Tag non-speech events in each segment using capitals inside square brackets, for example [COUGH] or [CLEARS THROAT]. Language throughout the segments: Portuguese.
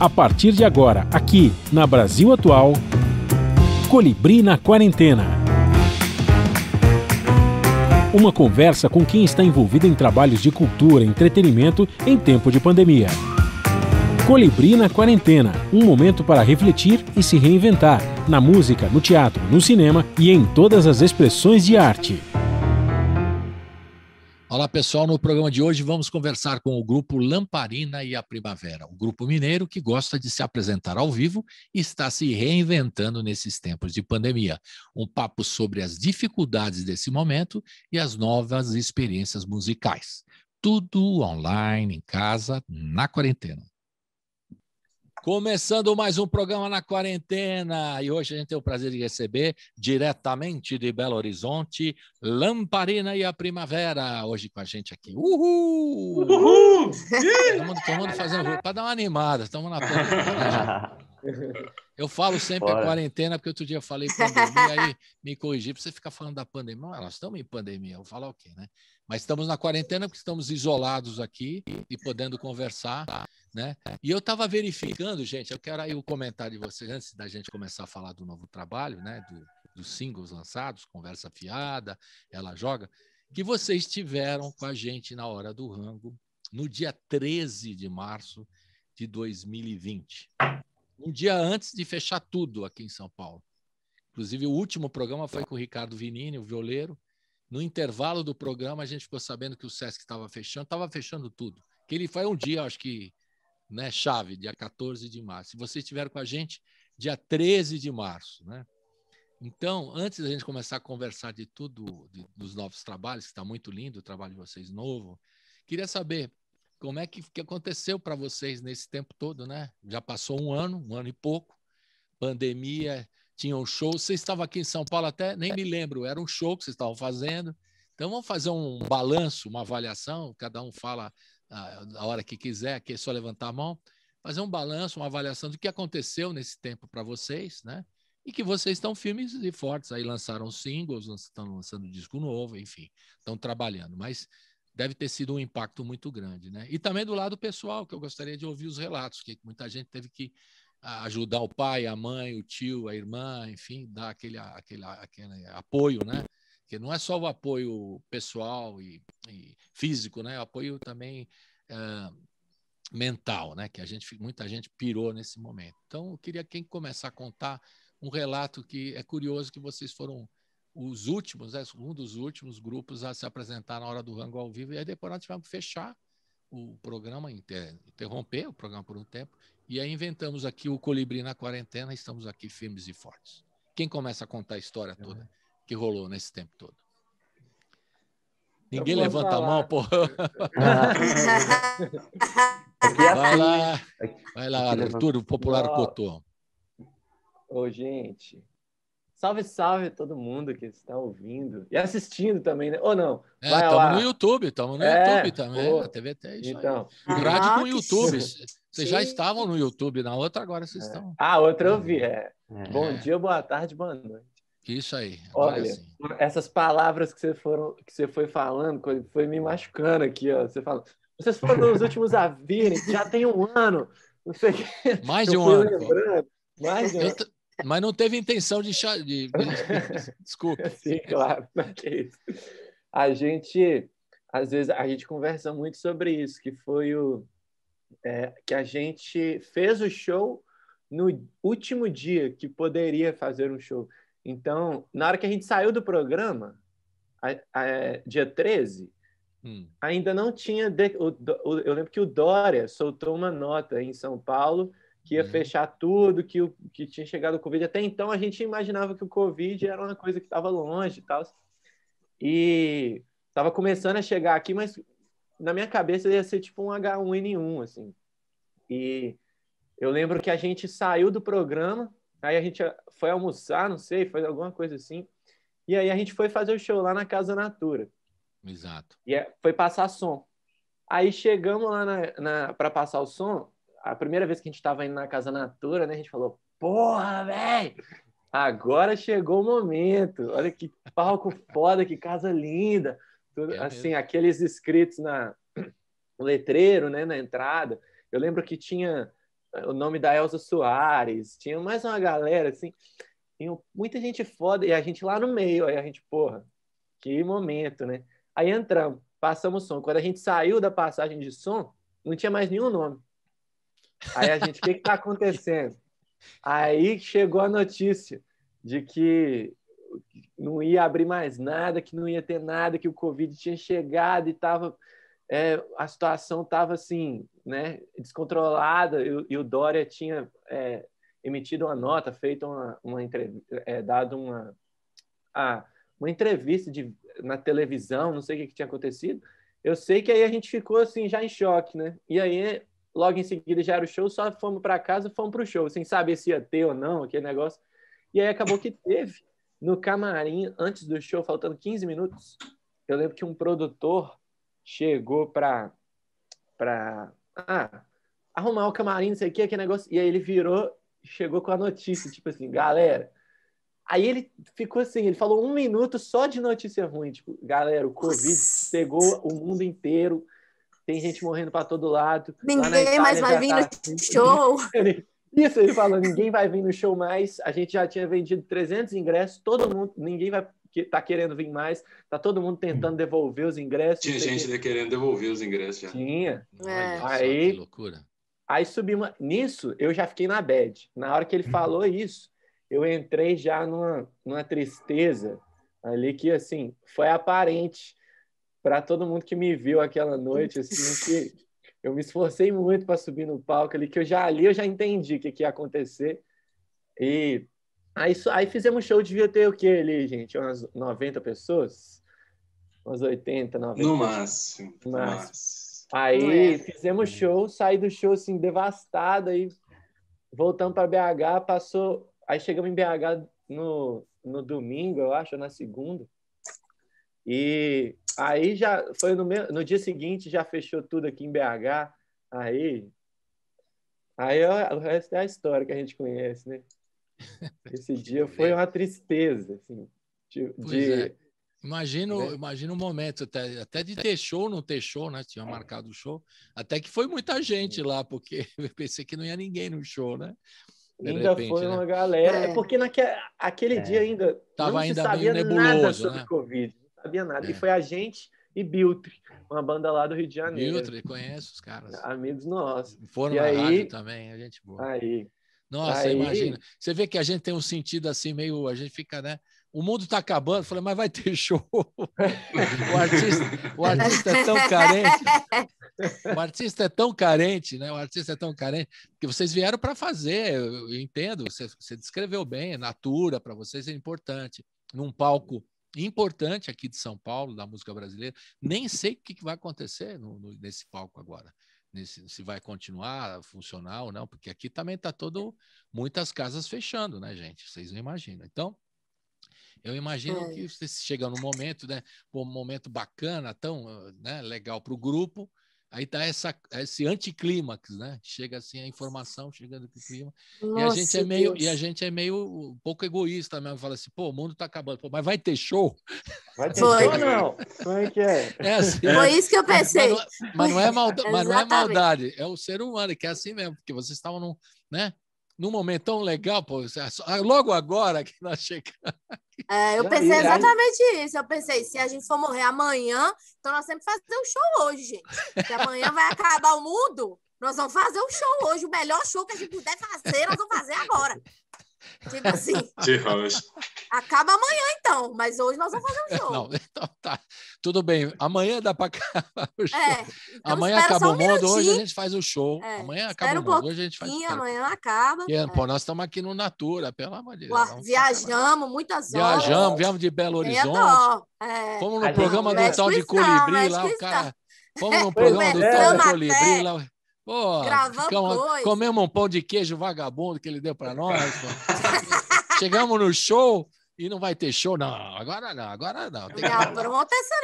a partir de agora, aqui na Brasil Atual, Colibri na Quarentena. Uma conversa com quem está envolvido em trabalhos de cultura e entretenimento em tempo de pandemia. Colibri na Quarentena um momento para refletir e se reinventar na música, no teatro, no cinema e em todas as expressões de arte. Olá, pessoal. No programa de hoje vamos conversar com o grupo Lamparina e a Primavera, o grupo mineiro que gosta de se apresentar ao vivo e está se reinventando nesses tempos de pandemia. Um papo sobre as dificuldades desse momento e as novas experiências musicais. Tudo online, em casa, na quarentena. Começando mais um programa na quarentena e hoje a gente tem o prazer de receber diretamente de Belo Horizonte, Lamparina e a Primavera, hoje com a gente aqui. Uhul! Uhul! Todo mundo, todo mundo fazendo para dar uma animada, estamos na pandemia. Eu falo sempre quarentena, porque outro dia eu falei pandemia, aí me corrigi para você ficar falando da pandemia. Não, nós estamos em pandemia, eu vou falar o okay, quê, né? Mas estamos na quarentena porque estamos isolados aqui e podendo conversar. Né? E eu estava verificando, gente, eu quero aí o comentário de vocês antes da gente começar a falar do novo trabalho, né? Do, dos singles lançados, Conversa Fiada, Ela Joga, que vocês tiveram com a gente na hora do rango, no dia 13 de março de 2020. Um dia antes de fechar tudo aqui em São Paulo. Inclusive, o último programa foi com o Ricardo Vinini, o violeiro. No intervalo do programa, a gente ficou sabendo que o Sesc estava fechando, estava fechando tudo. Que ele foi um dia, acho que né? Chave, dia 14 de março. Se vocês estiveram com a gente, dia 13 de março, né? Então, antes da gente começar a conversar de tudo, de, dos novos trabalhos, que está muito lindo o trabalho de vocês novo, queria saber como é que, que aconteceu para vocês nesse tempo todo, né? Já passou um ano, um ano e pouco, pandemia, tinha um show. Você estava aqui em São Paulo até, nem me lembro, era um show que vocês estavam fazendo. Então vamos fazer um balanço, uma avaliação, cada um fala a hora que quiser, que é só levantar a mão, fazer um balanço, uma avaliação do que aconteceu nesse tempo para vocês, né? E que vocês estão firmes e fortes. Aí lançaram singles, estão lançando disco novo, enfim, estão trabalhando. Mas deve ter sido um impacto muito grande, né? E também do lado pessoal, que eu gostaria de ouvir os relatos, que muita gente teve que ah, ajudar o pai, a mãe, o tio, a irmã, enfim, dar aquele, aquele, aquele apoio, né? Porque não é só o apoio pessoal e físico, né? O apoio também uh, mental, né? Que a gente, muita gente pirou nesse momento. Então, eu queria quem começar a contar um relato que é curioso que vocês foram os últimos, né? um dos últimos grupos a se apresentar na hora do rango ao vivo e aí depois nós tivemos que fechar o programa, inter, interromper o programa por um tempo e aí inventamos aqui o Colibri na quarentena. Estamos aqui firmes e fortes. Quem começa a contar a história toda uhum. que rolou nesse tempo todo? Ninguém levanta falar. a mão, porra. Aqui é vai, lá, vai lá, Arthur, o popular Não. Cotô. Ô, gente. Salve, salve todo mundo que está ouvindo e assistindo também, né? Ou não? É, estamos no YouTube, estamos no é, YouTube também. Pô. A TV tá até isso. Então. grade no com o ah, YouTube. Vocês já estavam no YouTube na outra, agora vocês é. estão. Ah, outra eu vi. É. é. Bom dia, boa tarde, boa noite. Isso aí. Olha, assim. essas palavras que você, foram, que você foi falando, foi me machucando aqui, ó. Você fala, vocês foram os últimos a vir, já tem um ano. Não sei Mais de um ano. Mais de um ano. Mas não teve intenção de. de... Desculpa. [LAUGHS] Sim, claro. [LAUGHS] É a gente, às vezes, a gente conversa muito sobre isso, que foi o. É, que a gente fez o show no último dia que poderia fazer um show. Então, na hora que a gente saiu do programa, a, a, dia 13, hum. ainda não tinha. De, o, o, eu lembro que o Dória soltou uma nota em São Paulo que ia hum. fechar tudo, que, o, que tinha chegado o Covid. Até então, a gente imaginava que o Covid era uma coisa que estava longe e tal. E estava começando a chegar aqui, mas na minha cabeça ia ser tipo um H1N1, assim. E eu lembro que a gente saiu do programa Aí a gente ah, foi almoçar, não sei, foi alguma coisa assim. E aí a gente foi fazer o show lá na Casa Natura. Exato. E é, foi passar som. Aí chegamos lá na, na para passar o som. A primeira vez que a gente estava indo na Casa Natura, né? A gente falou, porra, velho! Agora chegou o momento. Olha que palco foda, que casa linda. Tudo, é assim, mesmo. aqueles escritos na no letreiro, né, na entrada. Eu lembro que tinha o nome da Elza Soares, tinha mais uma galera, assim, tinha muita gente foda, e a gente lá no meio, aí a gente, porra, que momento, né? Aí entramos, passamos o som. Quando a gente saiu da passagem de som, não tinha mais nenhum nome. Aí a gente, o que que tá acontecendo? Aí chegou a notícia de que não ia abrir mais nada, que não ia ter nada, que o Covid tinha chegado e tava é, a situação estava assim, né, descontrolada e, e o Dória tinha é, emitido uma nota, feito uma, uma é, dado uma, a, uma entrevista de, na televisão, não sei o que, que tinha acontecido. Eu sei que aí a gente ficou assim já em choque, né? E aí logo em seguida já era o show, só fomos para casa, fomos para o show, sem saber se ia ter ou não aquele negócio. E aí acabou que teve no camarim antes do show, faltando 15 minutos. Eu lembro que um produtor chegou pra pra, ah, arrumar o camarim, não sei o que, aquele negócio. E aí ele virou, chegou com a notícia, tipo assim, galera. Aí ele ficou assim, ele falou um minuto só de notícia ruim, tipo, galera, o Covid pegou o mundo inteiro, tem gente morrendo para todo lado. Ninguém mais vai vir tá... no assim". show. [LAUGHS] Isso, ele falou, ninguém vai vir no show mais, a gente já tinha vendido 300 ingressos, todo mundo, ninguém vai que tá querendo vir mais, tá todo mundo tentando hum. devolver os ingressos. Tinha gente que... querendo devolver os ingressos já. Tinha. É. Aí, que loucura. Aí subi uma... Nisso, eu já fiquei na bed Na hora que ele hum. falou isso, eu entrei já numa, numa tristeza ali que, assim, foi aparente para todo mundo que me viu aquela noite, assim, [LAUGHS] que eu me esforcei muito para subir no palco ali, que eu já ali eu já entendi o que, que ia acontecer. E Aí, aí fizemos show, devia ter o que ali, gente? Umas 90 pessoas? Umas 80, 90. No máximo. No máximo. Aí é. fizemos show, saí do show assim, devastado, aí voltamos para BH, passou. Aí chegamos em BH no, no domingo, eu acho, na segunda. E aí já foi no, meu, no dia seguinte, já fechou tudo aqui em BH. Aí, aí é o resto é a história que a gente conhece, né? [LAUGHS] Esse dia foi uma tristeza, assim, de, É. Imagino, né? imagino o um momento, até, até de é. ter show, não ter show, né? Tinha marcado o show. Até que foi muita gente lá, porque [LAUGHS] eu pensei que não ia ninguém no show, né? De ainda repente, foi né? uma galera. É. é. porque naquele aquele é. dia ainda Tava não ainda sabia nebuloso, nada sobre né? Covid, não sabia nada. É. E foi a gente e Biltre, uma banda lá do Rio de Janeiro. Biltre, conhece os caras. Amigos nossos. Foram e na aí, rádio também, a é gente boa. Aí, nossa, Aí... imagina. Você vê que a gente tem um sentido assim, meio. A gente fica, né? O mundo está acabando. falei, mas vai ter [LAUGHS] show. o, artista, o artista é tão carente. O artista é tão carente, né? O artista é tão carente. Que vocês vieram para fazer, eu, entendo. Você, você descreveu bem, natura para vocês é importante. Num palco importante aqui de São Paulo, da música brasileira. Nem sei o que vai acontecer no, no, nesse palco agora nesse, né, se vai continuar a funcionar ou não, porque aqui também está todo muitas casas fechando, né, gente? Vocês não imaginam. Então, eu imagino é. que você chega num momento, né? Um momento bacana, tão né, legal para o grupo, Aí tá essa, esse anticlímax, né? Chega assim a informação, chega do clima. Nossa, e a gente é meio, Deus. e a gente é meio um pouco egoísta mesmo, fala assim, pô, o mundo tá acabando, pô, mas vai ter show? Vai [LAUGHS] ter show não. Foi é que é. é assim, Foi né? isso que eu pensei. Mas, é, mas, não, é malda, mas não é maldade, é o ser humano que é assim mesmo, porque vocês estavam num, né? Num momento tão legal, pô, ah, ah, logo agora que nós chegamos. É, eu Já pensei exatamente aí. isso. Eu pensei, se a gente for morrer amanhã, então nós temos que fazer um show hoje, gente. Porque amanhã vai acabar o mundo. Nós vamos fazer um show hoje, o melhor show que a gente puder fazer, nós vamos fazer agora. Tipo assim. [LAUGHS] acaba amanhã, então, mas hoje nós vamos fazer um [LAUGHS] jogo. Não, [LAUGHS] então tá. Tudo bem. Amanhã dá para acabar o show. É, então amanhã acaba um o mundo, hoje a gente faz o show. É, amanhã acaba um o mundo, hoje a gente faz o show. Amanhã acaba. E, é. Pô, nós estamos aqui no Natura, pelo amor de Deus. Viajamos muitas horas. Viajamos, viemos de Belo Horizonte. É. Fomos no programa do tal de Colibri lá, o cara. Vamos no programa do tal de Colibri lá. Pô, Comemos um pão de queijo vagabundo que ele deu para [LAUGHS] nós. Chegamos no show e não vai ter show, não. Agora não, agora não. Tem não, por um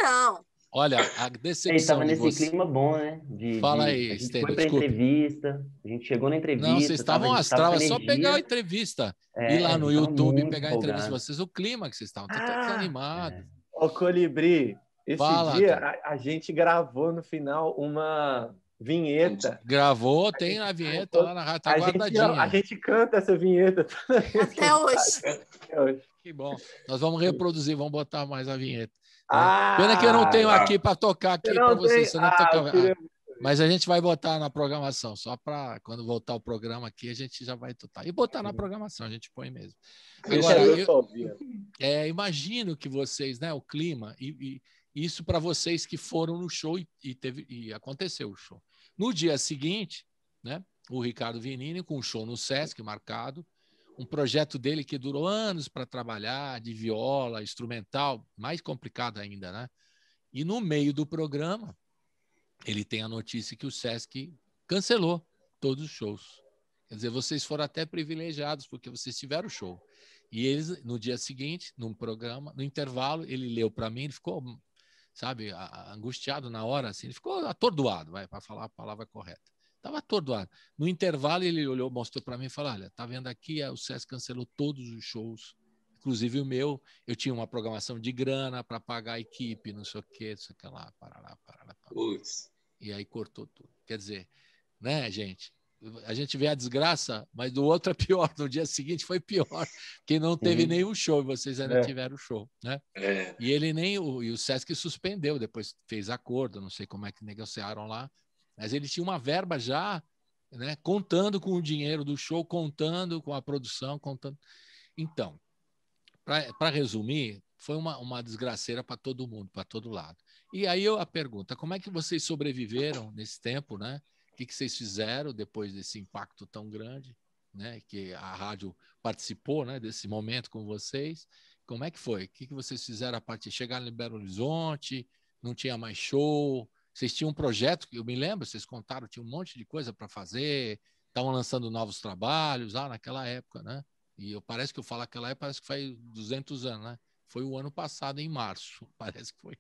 não. Olha, a é, decepção. vocês estava nesse você... clima bom, né? De, Fala aí, a foi desculpa. entrevista, a gente chegou na entrevista. Não, vocês estavam astral, é só pegar a entrevista. É, ir lá no YouTube pegar a entrevista. Vocês, o clima que vocês estavam, tá ah, animado. É. Ô, Colibri, esse Fala, dia a, a gente gravou no final uma vinheta. Gravou, tem gente, a vinheta lá na rádio, tá a guardadinha. Gente, a gente canta essa vinheta. Até hoje. Até hoje. Que bom. Nós vamos reproduzir, vamos botar mais a vinheta. Né? Ah, Pena que eu não tenho tá. aqui para tocar aqui para vocês. ah, ah toca... Mas a gente vai botar na programação, só para quando voltar o programa aqui, a gente já vai tocar E botar na programação, a gente põe mesmo. Agora, eu, é, imagino que vocês, né, o clima, e, e isso para vocês que foram no show e, e teve, e aconteceu o show. No dia seguinte, né, o Ricardo Vinini, com um show no Sesc marcado, um projeto dele que durou anos para trabalhar, de viola, instrumental, mais complicado ainda, né? E no meio do programa, ele tem a notícia que o Sesc cancelou todos os shows. Quer dizer, vocês foram até privilegiados porque vocês tiveram show. E eles, no dia seguinte, num programa, no intervalo, ele leu para mim, ele ficou sabe, angustiado na hora, assim, ele ficou atordoado, vai, para falar a palavra correta. Estava atordoado. No intervalo, ele olhou, mostrou para mim e falou: Olha, tá vendo aqui? É, o SESC cancelou todos os shows, inclusive o meu. Eu tinha uma programação de grana para pagar a equipe, não sei o quê, não sei o que lá, parará, parará. parará. lá E aí cortou tudo. Quer dizer, né, gente? a gente vê a desgraça, mas do outro é pior. No dia seguinte foi pior, que não teve uhum. nenhum show e vocês ainda é. tiveram show, né? É. E ele nem o, e o Sesc suspendeu, depois fez acordo, não sei como é que negociaram lá, mas ele tinha uma verba já, né? Contando com o dinheiro do show, contando com a produção, contando. Então, para resumir, foi uma, uma desgraceira para todo mundo, para todo lado. E aí eu, a pergunta, como é que vocês sobreviveram nesse tempo, né? O que, que vocês fizeram depois desse impacto tão grande, né? Que a rádio participou, né? Desse momento com vocês. Como é que foi? O que, que vocês fizeram a partir? Chegaram em Belo Horizonte? Não tinha mais show? Vocês tinham um projeto que eu me lembro, vocês contaram, tinha um monte de coisa para fazer, estavam lançando novos trabalhos lá ah, naquela época, né? E eu, parece que eu falo aquela época, parece que faz 200 anos, né? Foi o ano passado, em março, [LAUGHS] parece que foi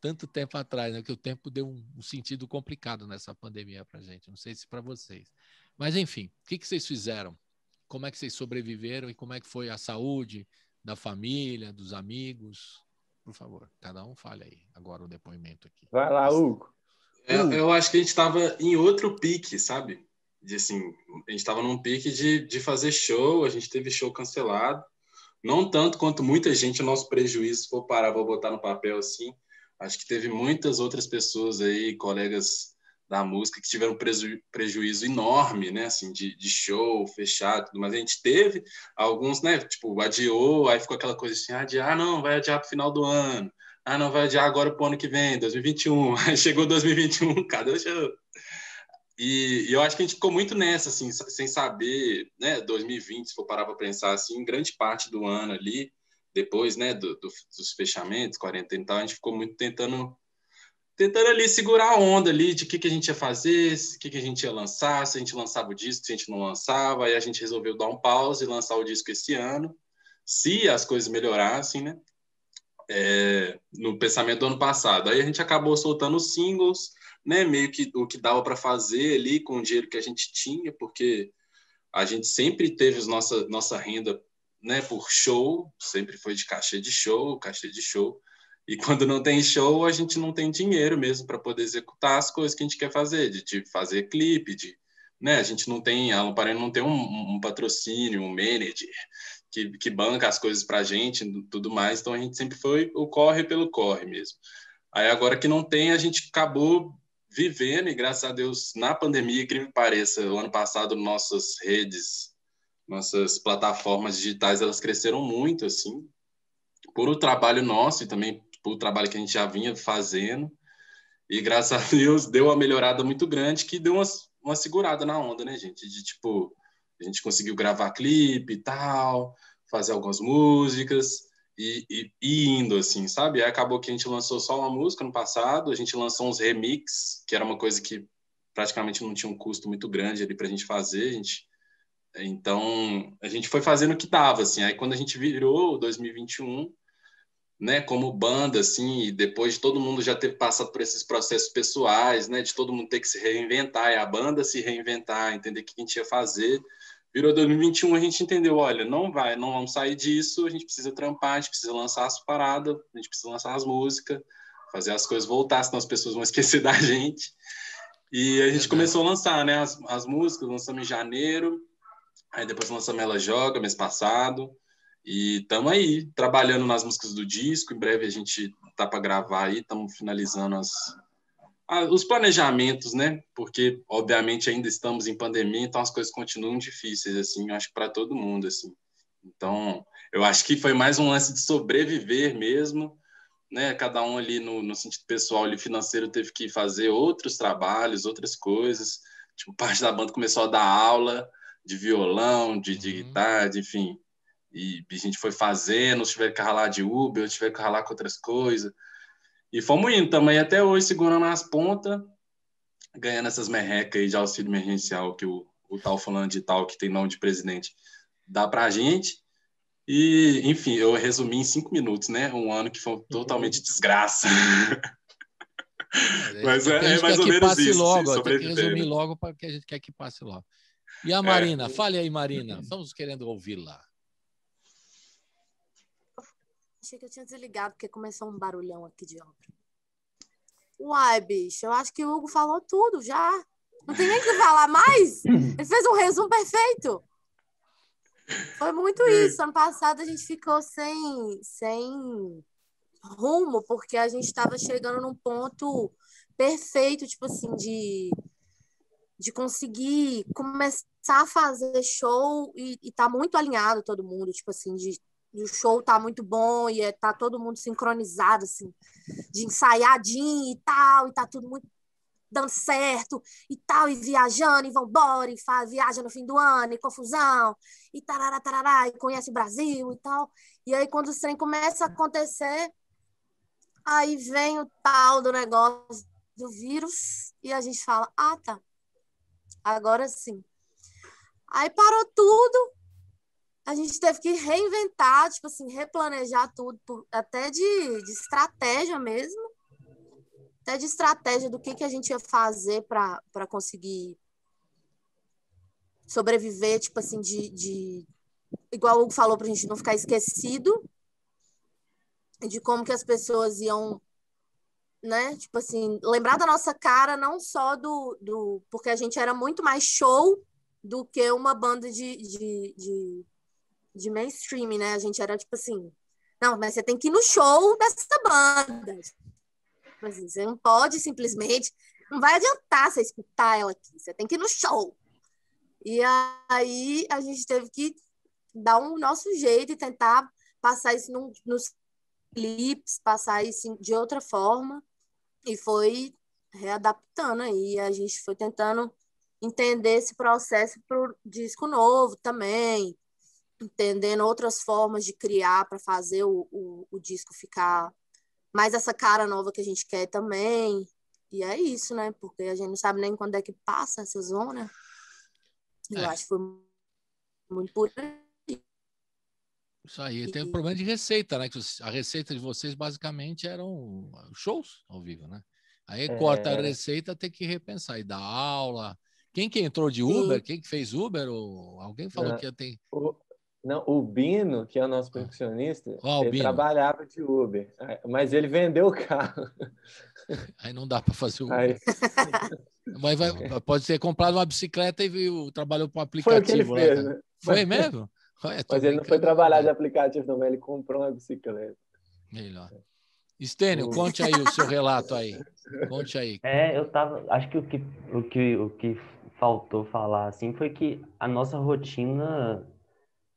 tanto tempo atrás, né? Que o tempo deu um, um sentido complicado nessa pandemia para gente. Não sei se para vocês. Mas, enfim, o que, que vocês fizeram? Como é que vocês sobreviveram e como é que foi a saúde da família, dos amigos? Por favor, cada um fale aí agora o depoimento aqui. Vai lá, Hugo. Eu, é, eu acho que a gente estava em outro pique, sabe? De, assim, a gente estava num pique de, de fazer show, a gente teve show cancelado. Não tanto quanto muita gente, o nosso prejuízo, se for parar, vou botar no papel assim, acho que teve muitas outras pessoas aí, colegas da música, que tiveram preju prejuízo enorme, né, assim, de, de show, fechado, tudo A gente teve alguns, né, tipo, adiou, aí ficou aquela coisa assim, ah, adiar, ah, não, vai adiar para o final do ano. Ah, não, vai adiar agora para o ano que vem, 2021. [LAUGHS] Aí chegou 2021, cadê o show? E, e, eu acho que a gente ficou muito nessa, assim, sem saber, né, 2020, se for parar para pensar, assim, grande parte do ano ali, depois né, do, do, dos fechamentos, quarentena e tal, a gente ficou muito tentando tentando ali segurar a onda ali de o que, que a gente ia fazer, o que, que a gente ia lançar, se a gente lançava o disco, se a gente não lançava, aí a gente resolveu dar um pause e lançar o disco esse ano, se as coisas melhorassem, né? É, no pensamento do ano passado. Aí a gente acabou soltando os singles, né? Meio que o que dava para fazer ali com o dinheiro que a gente tinha, porque a gente sempre teve nossa, nossa renda né, por show, sempre foi de cachê de show, cachê de show. E [LAUGHS] quando não tem show, a gente não tem dinheiro mesmo para poder executar as coisas que a gente quer fazer, de, fazer clipe, de, né, a gente não tem, a Lamparina não tem um, um, patrocínio, um manager que, que banca as coisas para a gente, tudo mais. Então a gente sempre foi o corre pelo corre mesmo. Aí agora que não tem, a gente acabou vivendo e graças a Deus na pandemia, que me pareça, o ano passado nossas redes nossas plataformas digitais elas cresceram muito assim por o trabalho nosso e também por o trabalho que a gente já vinha fazendo e graças a Deus deu uma melhorada muito grande que deu uma, uma segurada na onda né gente de tipo a gente conseguiu gravar clipe e tal fazer algumas músicas e, e, e indo assim sabe Aí acabou que a gente lançou só uma música no passado a gente lançou uns remix que era uma coisa que praticamente não tinha um custo muito grande ali para a gente fazer a gente então, a gente foi fazendo o que dava, assim. Aí, quando a gente virou 2021, né, como banda, assim, e depois de todo mundo já ter passado por esses processos pessoais, né, de todo mundo ter que se reinventar, e a banda se reinventar, entender o que a gente ia fazer, virou 2021, a gente entendeu, olha, não vai, não vamos sair disso, a gente precisa trampar, a gente precisa lançar as paradas, a gente precisa lançar as músicas, fazer as coisas voltar, senão as pessoas vão [LAUGHS] esquecer da gente. E a gente começou a lançar, né, as, as músicas, lançamos em janeiro, Aí depois lançamos Ela Joga, mês passado. E estamos aí, trabalhando nas músicas do disco. Em breve a gente tá para gravar aí, estamos finalizando as, a, os planejamentos, né? Porque, obviamente, ainda estamos em pandemia, então as coisas continuam difíceis, assim, eu acho para todo mundo, assim. Então, eu acho que foi mais um lance de sobreviver mesmo, né? Cada um ali no, no sentido pessoal e financeiro teve que fazer outros trabalhos, outras coisas. Tipo, [LAUGHS] parte da banda começou a dar aula, de violão, de, de uhum. guitarra, de, enfim. E a gente foi fazendo, tiver que ralar de Uber, tiver que ralar com outras coisas. E fomos indo, também até hoje segurando as pontas, ganhando essas merrecas aí de auxílio emergencial que o, o tal fulano de tal, que tem nome de presidente, dá pra gente. E, enfim, eu resumi em cinco minutos, né? Um ano que foi uhum. totalmente uhum. desgraça. Mas é, é mais ou menos isso. Logo, tem que né? resumir logo para que a gente quer que passe logo. E a é, Marina? É. Fale aí, Marina. Uhum. Estamos querendo ouvi-la. Achei que eu tinha desligado, porque começou um barulhão aqui de obra. Uai, bicho, eu acho que o Hugo falou tudo já. Não tem nem o que falar mais. Ele fez um resumo perfeito. Foi muito isso. Ano passado a gente ficou sem, sem rumo, porque a gente estava chegando num ponto perfeito, tipo assim, de de conseguir começar a fazer show e, e tá muito alinhado todo mundo, tipo assim, de, de o show tá muito bom e é, tá todo mundo sincronizado, assim, de ensaiadinho e tal, e tá tudo muito dando certo e tal, e viajando, e vambora, e faz, viaja no fim do ano, e confusão, e tarará, tarará, e conhece o Brasil e tal. E aí, quando o trem começa a acontecer, aí vem o tal do negócio do vírus, e a gente fala, ah, tá, agora sim. Aí parou tudo, a gente teve que reinventar, tipo assim, replanejar tudo, por, até de, de estratégia mesmo, até de estratégia do que, que a gente ia fazer para conseguir sobreviver, tipo assim, de, de igual o Hugo falou para a gente não ficar esquecido, de como que as pessoas iam né? Tipo assim, lembrar da nossa cara não só do, do porque a gente era muito mais show do que uma banda de, de, de, de mainstream, né? A gente era tipo assim, não, mas você tem que ir no show dessa banda. Tipo assim, você não pode simplesmente, não vai adiantar você escutar ela aqui, você tem que ir no show. E aí a gente teve que dar o um nosso jeito e tentar passar isso num, nos clips, passar isso de outra forma e foi readaptando aí. A gente foi tentando entender esse processo para o disco novo também, entendendo outras formas de criar para fazer o, o, o, disco ficar mais essa cara nova que a gente quer também. E é isso, né? Porque a gente não sabe nem quando é que passa essa zona. É. Eu acho que foi muito por isso aí. E... Tem um problema de receita, né? Que a receita de vocês basicamente eram shows ao vivo, né? Aí é... corta a é. receita, tem que repensar e dar aula. Quem que entrou de Uber? E... Quem que fez Uber? Ou alguém falou não, que tem. O... Não, o Bino, que é o nosso é. percussionista, oh, ele Bino. trabalhava de Uber, mas ele vendeu o carro. [LAUGHS] Aí não dá para fazer Uber. Aí... [LAUGHS] Mas vai, [LAUGHS] pode ser comprado uma bicicleta e viu, trabalhou para o aplicativo. Foi o que ele fez, né? né. Foi mesmo? Mas ele não foi trabalhar de aplicativo, não, ele comprou uma bicicleta. Melhor. Estênio, hum. conte aí o seu relato aí. Conte aí. É, eu tava. Acho que o que, o que, o que faltou falar assim foi que a nossa rotina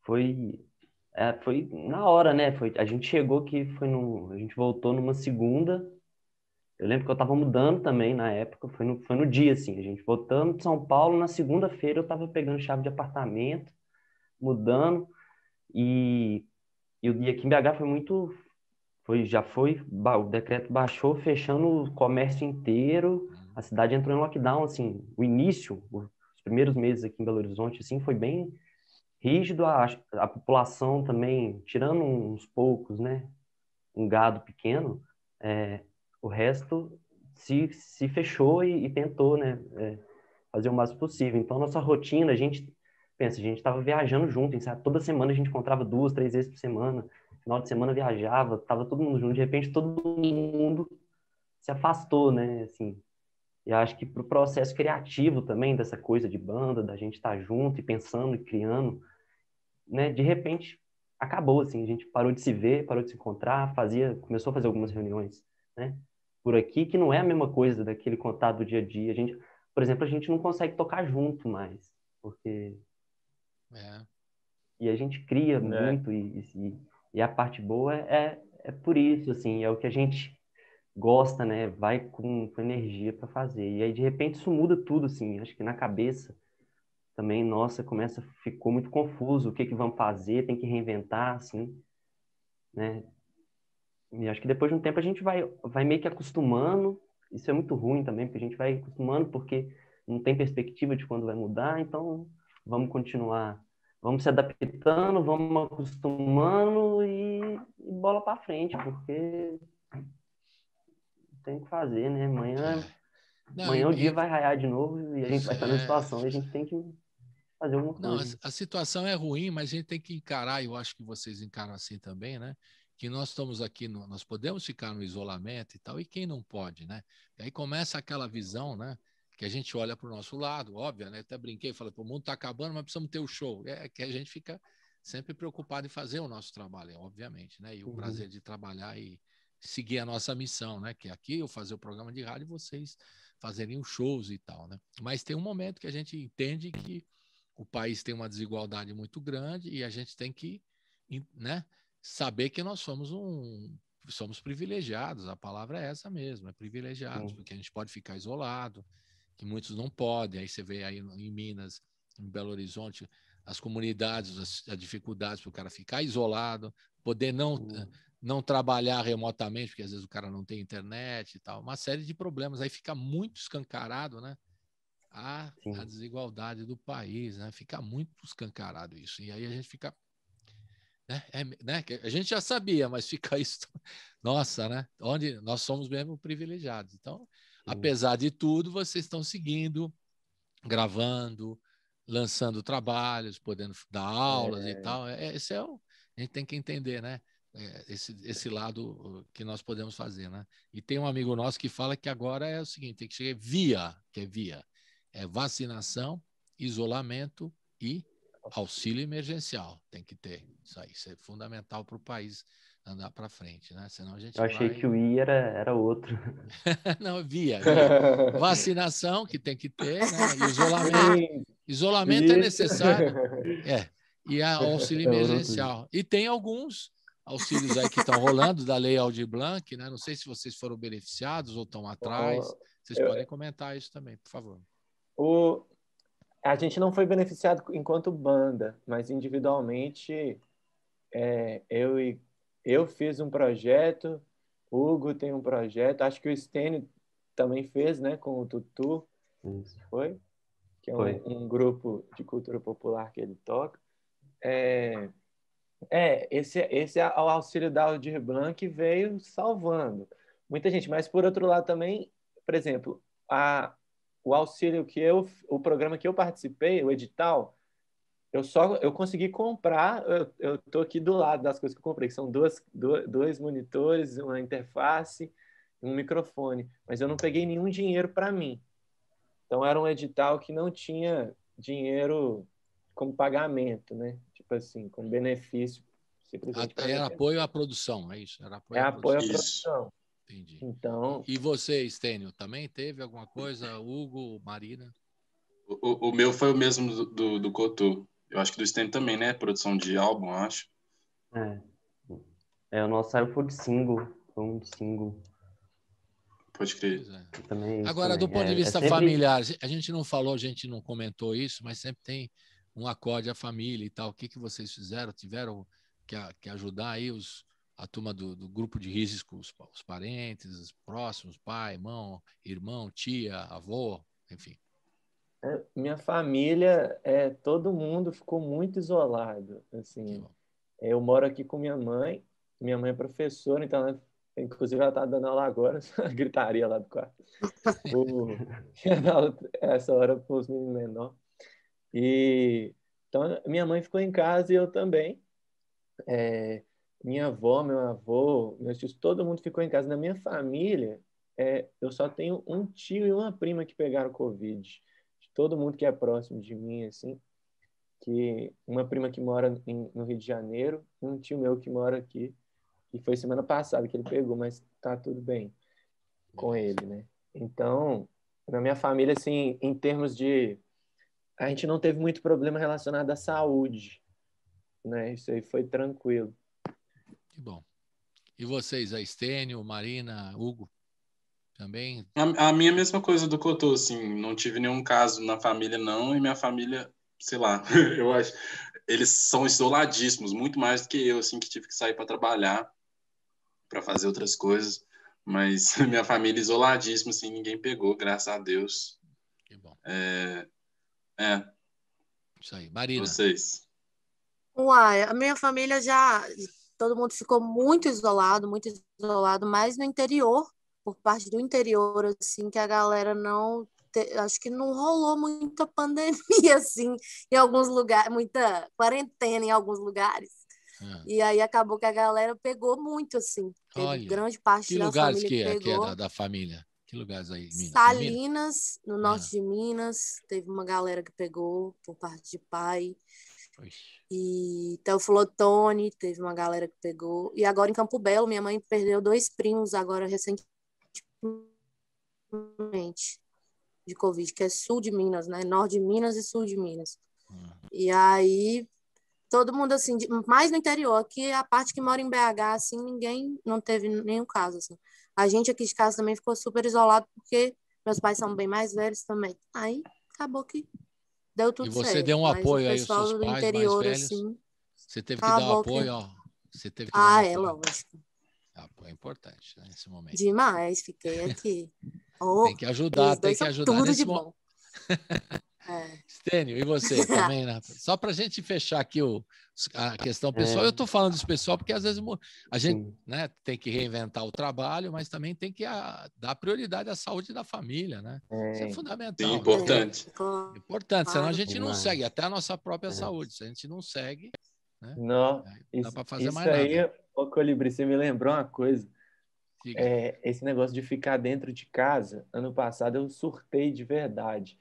foi. É, foi na hora, né? Foi, a gente chegou que foi no. A gente voltou numa segunda. Eu lembro que eu tava mudando também na época, foi no, foi no dia, assim. A gente voltando de São Paulo, na segunda-feira eu tava pegando chave de apartamento mudando. E, e o dia aqui em BH foi muito. Foi, já foi, o decreto baixou, fechando o comércio inteiro. A cidade entrou em lockdown, assim, o início, os primeiros meses aqui em Belo Horizonte, assim, foi bem rígido. A, a população também, tirando uns poucos, né, um gado pequeno, é, o resto se, se fechou e, e tentou, né, é, fazer o mais possível. Então, nossa rotina, a gente pensa, a gente estava viajando junto, sabe? toda semana a gente encontrava duas, três vezes por semana, final de semana viajava, estava todo mundo junto, de repente todo mundo se afastou, né, assim. E acho que para o processo criativo também, dessa coisa de banda, da gente estar tá junto e pensando e criando, né, de repente acabou, assim, a gente parou de se ver, parou de se encontrar, fazia, começou a fazer algumas reuniões, né, por aqui, que não é a mesma coisa daquele contato do dia a dia. A gente, por exemplo, a gente não consegue tocar junto mais, porque é. E a gente cria é. muito, e, e, e, a parte boa é, é, é por isso, assim, é o que a gente gosta, né? Vai com, com energia para fazer. E aí, de repente, isso muda tudo, assim. Acho que na cabeça também, nossa, começa, ficou muito confuso. O que que vamos fazer? Tem que reinventar, assim, né? E acho que depois de um tempo a gente vai, vai meio que acostumando. Isso é muito ruim também, porque a gente vai acostumando porque não tem perspectiva de quando vai mudar, então vamos continuar, vamos se adaptando, vamos acostumando e, e bola para frente, porque tem que fazer, né? Amanhã, Não, amanhã e... o dia vai raiar de novo e a gente vai estar tá na é. situação e a gente tem que fazer alguma coisa. Não, a, a situação é ruim, mas a gente tem que encarar, eu acho que vocês encaram assim também, né? que nós estamos aqui, no, nós podemos ficar no isolamento e tal, e quem não pode, né? E aí começa aquela visão, né? que a gente olha para o nosso lado, óbvio, né? Até brinquei, falei, o mundo está acabando, mas precisamos ter o show. É que a gente fica sempre preocupado em fazer o nosso trabalho, é, obviamente, né? E o uhum. prazer de trabalhar e seguir a nossa missão, né? Que é aqui eu fazer o programa de rádio e vocês fazerem os shows e tal, né? Mas tem um momento que a gente entende que o país tem uma desigualdade muito grande e a gente tem que, né? Saber que nós somos um somos privilegiados, a palavra é essa mesmo, é privilegiados, uhum. porque a gente pode ficar isolado, que muitos não podem. Aí você vê aí em Minas, em Belo Horizonte, as comunidades, as, as dificuldades para o cara ficar isolado, poder não, eh, não trabalhar remotamente, porque às vezes o cara não tem internet e tal, uma série de problemas. Aí fica muito escancarado, né? A, a desigualdade do país, né? Fica muito escancarado isso. E aí a gente fica. Né? É, né? A gente já sabia, mas fica isso. [LAUGHS] Nossa, né? Onde nós somos mesmo privilegiados. Então, Apesar de tudo, vocês estão seguindo, gravando, lançando trabalhos, podendo dar aulas é. e tal. É, esse é o, a gente tem que entender, né? É, esse, esse lado que nós podemos fazer, né? E tem um amigo nosso que fala que agora é o seguinte: tem que chegar via, que é via, é vacinação, isolamento e auxílio emergencial. Tem que ter isso aí, isso é fundamental para o país andar para frente, né? Senão a gente. Eu achei vai... que o I era, era outro. [LAUGHS] não, via, [LAUGHS] via, Vacinação que tem que ter, né? Isolamento. Isolamento é Isso. é necessário. [LAUGHS] É. E a é auxílio emergencial. E tem alguns auxílios aí que estão rolando da Lei Aldir Blanc, né? Não sei se vocês foram beneficiados ou estão atrás. Vocês Eu... podem comentar isso também, por favor. O... A gente não foi beneficiado enquanto banda, mas individualmente é, eu e eu fiz um projeto, Hugo tem um projeto, acho que o Stênio também fez, né, com o Tutu. Isso. Foi? Que é um, um, grupo de cultura popular que ele toca. É, é esse, esse é o auxílio da Aldir Blanc que veio salvando muita gente. Mas, por outro lado, também, por exemplo, a, o auxílio que eu, o programa que eu participei, o edital, eu só eu consegui comprar, eu estou aqui do lado das coisas que eu comprei, que são duas, dois, dois monitores, uma interface, um microfone, mas eu não peguei nenhum dinheiro para mim. Então era um edital que não tinha dinheiro como pagamento, né? Tipo assim, como benefício. Era apoio à produção, é isso? Era apoio é à apoio produção. à produção. Entendi. Então... E você, Stênio, também teve alguma coisa? Hugo, Marina? O, o, meu foi o mesmo do, do, do eu acho que do Stem também, né? Produção de álbum, acho. É. é o nosso saiu foi de single. Foi um single. Pode crer. É. Também, é Agora, também. do ponto de é, vista é, sempre... familiar, a gente não falou, a gente não comentou isso, mas sempre tem um acorde à família e tal. O que, que vocês fizeram? Tiveram que, que ajudar aí os, a turma do, do grupo de risco, os, os parentes, os próximos, pai, irmão, irmão, tia, avô, enfim. É, minha família, é, todo mundo ficou muito isolado. Assim, é, eu moro aqui com minha mãe, minha mãe é professora, então ela, inclusive ela está dando aula agora, [LAUGHS] gritaria lá do quarto. [LAUGHS] essa hora para os meninos menores. E então minha mãe ficou em casa e eu também. É, minha avó, meu avô, meus tios, todo mundo ficou em casa. Na minha família, é, eu só tenho um tio e uma prima que pegaram Covid todo mundo que é próximo de mim, assim, que uma prima que mora em, no Rio de Janeiro, um tio meu que mora aqui, e foi semana passada que ele pegou, mas tá tudo bem com ele, né? Então, na minha família, assim, em termos de. A gente não teve muito problema relacionado à saúde, né? Isso aí foi tranquilo. Que bom. E vocês, a Estênio, Marina, Hugo? também? A, a minha é mesma coisa do Cotô, assim, não tive nenhum caso na família, não, e minha família, sei lá, [LAUGHS] eu acho, eles são isoladíssimos, muito mais do que eu, assim, que tive que sair para trabalhar, para fazer outras coisas, mas [LAUGHS] minha família é isoladíssima, assim, ninguém pegou, graças a Deus. Que bom. É, é. Isso aí, Marina. Vocês. Uai, a minha família já todo mundo ficou muito isolado, muito isolado, mas no interior por parte do interior, assim, que a galera não. Te... Acho que não rolou muita pandemia, [LAUGHS] assim, em alguns lugares, muita quarentena em alguns lugares. Ah. E aí acabou que a galera pegou muito, assim. Olha, grande parte que da lugares família que, pegou. Que é, é da, da família? Que lugares aí? Minas? Salinas, no ah. norte de Minas, teve uma galera que pegou por parte de pai. Oxi. E Teoflotone, então, teve uma galera que pegou. E agora em Campo Belo, minha mãe perdeu dois primos agora de Covid, que é sul de Minas, né? Norte de Minas e sul de Minas. Uhum. E aí, todo mundo, assim, de, mais no interior, aqui é a parte que mora em BH, assim, ninguém, não teve nenhum caso, assim. A gente aqui de casa também ficou super isolado, porque meus pais são bem mais velhos também. Aí, acabou que deu tudo certo. E você certo, deu um apoio aí aos seus pais interior, mais velhos? Assim, você teve que tá dar um apoio, que... ó. Você teve que ah, dar um é, lógico. Apoio ah, é importante né, nesse momento. Demais, fiquei aqui. [LAUGHS] Oh, tem que ajudar, tem que ajudar. Tudo de bom. [LAUGHS] é. Stênio, e você também, [LAUGHS] né? Só para a gente fechar aqui o, a questão é. pessoal, é. eu estou falando dos pessoal porque às vezes a gente né, tem que reinventar o trabalho, mas também tem que a, ah, dar prioridade à saúde da família, né? É. Isso é fundamental. Sim, né? importante. Né? Importante, senão a gente não segue, até a nossa própria é. saúde. Se a gente não segue, né? não, dá para fazer mais aí... nada. Ô, Colibri, você me lembrou uma coisa. É, esse negócio de ficar dentro de casa, ano passado eu surtei de verdade.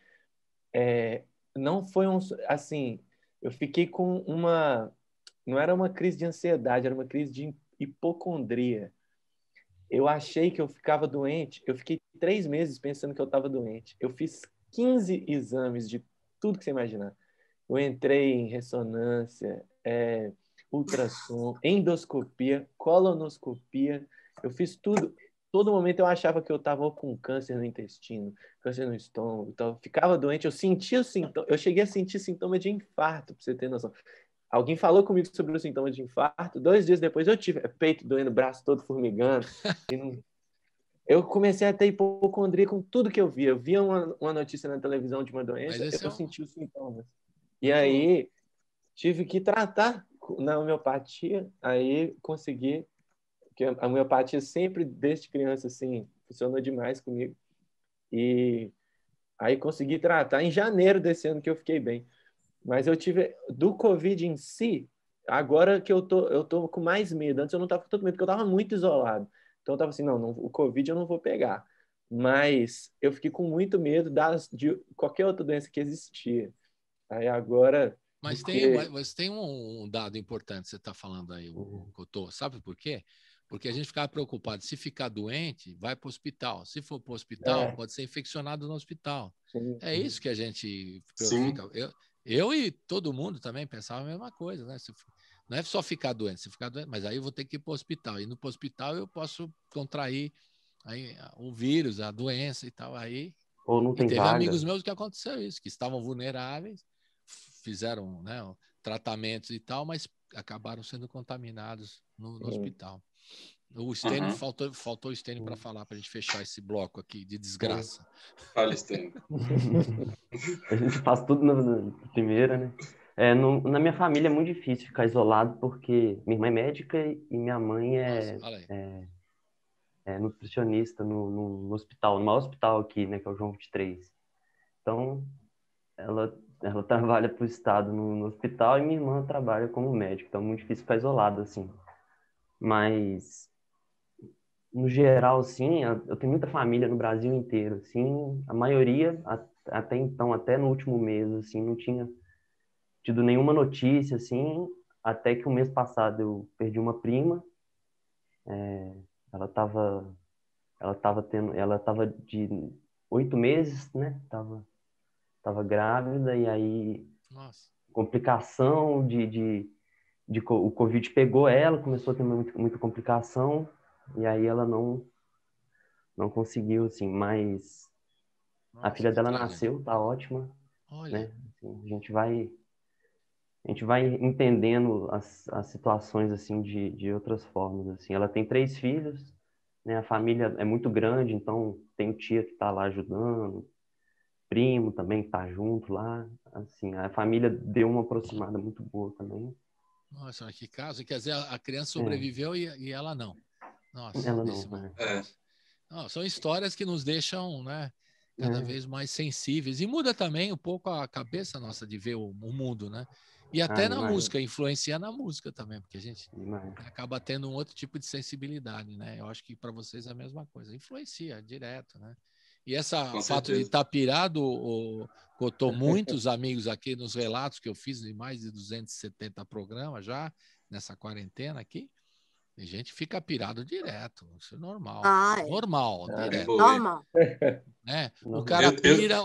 É, não foi um. Assim, eu fiquei com uma. Não era uma crise de ansiedade, era uma crise de hipocondria. Eu achei que eu ficava doente, eu fiquei três meses pensando que eu estava doente. Eu fiz 15 exames de tudo que você imaginar. Eu entrei em ressonância, é, ultrassom, endoscopia, colonoscopia. Eu fiz tudo. Todo momento eu achava que eu estava com câncer no intestino, câncer no estômago, então ficava doente. Eu sentia sintoma, eu cheguei a sentir sintoma de infarto, para você ter noção. Alguém falou comigo sobre o sintoma de infarto. Dois dias depois eu tive é, peito doendo, braço todo formigando. eu comecei a ter hipocondria com tudo que eu via. Eu via uma, uma notícia na televisão de uma doença, eu é senti os sintomas. E aí tive que tratar na homeopatia, aí consegui, que a homeopatia sempre, desde criança, assim, funcionou demais comigo. E aí consegui tratar em janeiro desse ano que eu fiquei bem. Mas eu tive, do Covid em si, agora que eu tô, eu tô com mais medo. Antes eu não tava com tanto medo, porque eu tava muito isolado. Então eu tava assim, não, não o Covid eu não vou pegar. Mas eu fiquei com muito medo das, de qualquer outra doença que existia. Aí agora mas tem, mas tem um, dado importante que você está falando aí, o Cotô. Uhum. Sabe por quê? Porque a gente ficava preocupado. Se ficar doente, vai para o hospital. Se for para o hospital, é. pode ser infeccionado no hospital. Sim. É isso que a gente fica. Eu, eu e todo mundo também pensava a mesma coisa, né? Se, não é só ficar doente, se ficar doente, mas aí eu vou ter que ir para o hospital. E no hospital eu posso contrair aí, o vírus, a doença e tal. Aí Ou não tem e teve vaga. amigos meus que aconteceu isso, que estavam vulneráveis fizeram né, tratamentos e tal, mas acabaram sendo contaminados no, no hospital. O Stênio, uhum. faltou, faltou o Stênio para falar, para a gente fechar esse bloco aqui de desgraça. Fala, Stênio. [LAUGHS] a gente faz tudo na primeira, né? É, no, na minha família é muito difícil ficar isolado, porque minha irmã é médica e minha mãe é, Nossa, é, é, nutricionista no, no, hospital, no maior hospital aqui, né, que é o João 23. Então, ela ela [LAUGHS] trabalha para o Estado no, no, hospital e minha irmã trabalha como médico, então é muito difícil ficar isolado, assim. Mas, no geral, sim eu tenho muita família no Brasil inteiro, assim, a maioria, até então, até no último mês, assim, não tinha tido nenhuma notícia, assim, até que o um mês passado eu perdi uma prima, é, ela estava ela tava tendo, ela tava de oito meses, né, tava estava grávida e aí Nossa. complicação de, de, de, o Covid pegou ela, começou a ter muito, muita complicação e aí ela não não conseguiu assim, mas Nossa, a filha dela cara. nasceu, tá ótima, Olha. né? Assim, a gente vai a gente vai entendendo as, as situações assim de, de outras formas assim. Ela tem três filhos, né? A família é muito grande, então tem tia que está lá ajudando, primo também que tá junto lá. Assim, a família deu uma aproximada muito boa também. Nossa, mas que caso. Quer dizer, a criança é. sobreviveu é. e, e, ela não. Nossa, ela não, né? É. não, São histórias que nos deixam, né? Cada é. vez mais sensíveis. E muda também um pouco a cabeça nossa de ver o, o mundo, né? E ah, até ah, na música, influencia na música também, porque a gente acaba tendo um outro tipo de sensibilidade, né? Eu acho que para vocês é a mesma coisa. Influencia direto, né? E essa Com fato certeza. de tá estar pirado, cotou [LAUGHS] muitos amigos aqui nos relatos que eu fiz de mais de 270 programas já nessa quarentena aqui. a gente fica pirado direto, isso é normal. Ai. Ah, é. normal, é, direto. Normal. [LAUGHS] Né? O cara pira.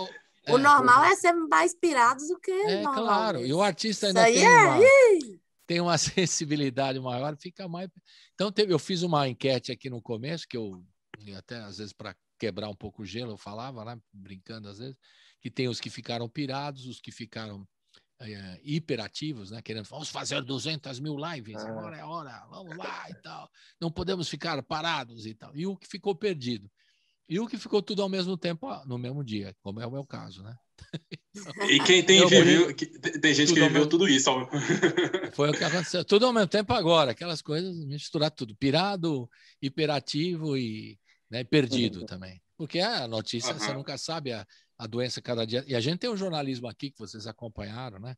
É, o normal é ser mais pirado do que. É, normal. claro. E o artista ainda tem, é. uma, tem uma [LAUGHS] sensibilidade maior, fica mais. Então, teve, eu fiz uma enquete aqui no começo, que eu, até às vezes, para quebrar um pouco o gelo, eu falava, lá né, brincando às vezes, que tem os que ficaram pirados, os que ficaram é, hiperativos, né, querendo vamos fazer 200 mil lives, ah. agora é hora, vamos lá e tal, não podemos ficar parados e tal, e o que ficou perdido. E o que ficou tudo ao mesmo tempo, ah, no mesmo dia, como é o meu caso, né? E então, quem tem, eu, viveu, tem gente que viveu tudo isso. [LAUGHS] Foi o que aconteceu. Tudo ao mesmo tempo agora, aquelas coisas, misturar tudo. Pirado, hiperativo e né? perdido uhum. também. Porque ah, a notícia, uhum. você nunca sabe a, a doença cada dia. E a gente tem o um jornalismo aqui que vocês acompanharam, né?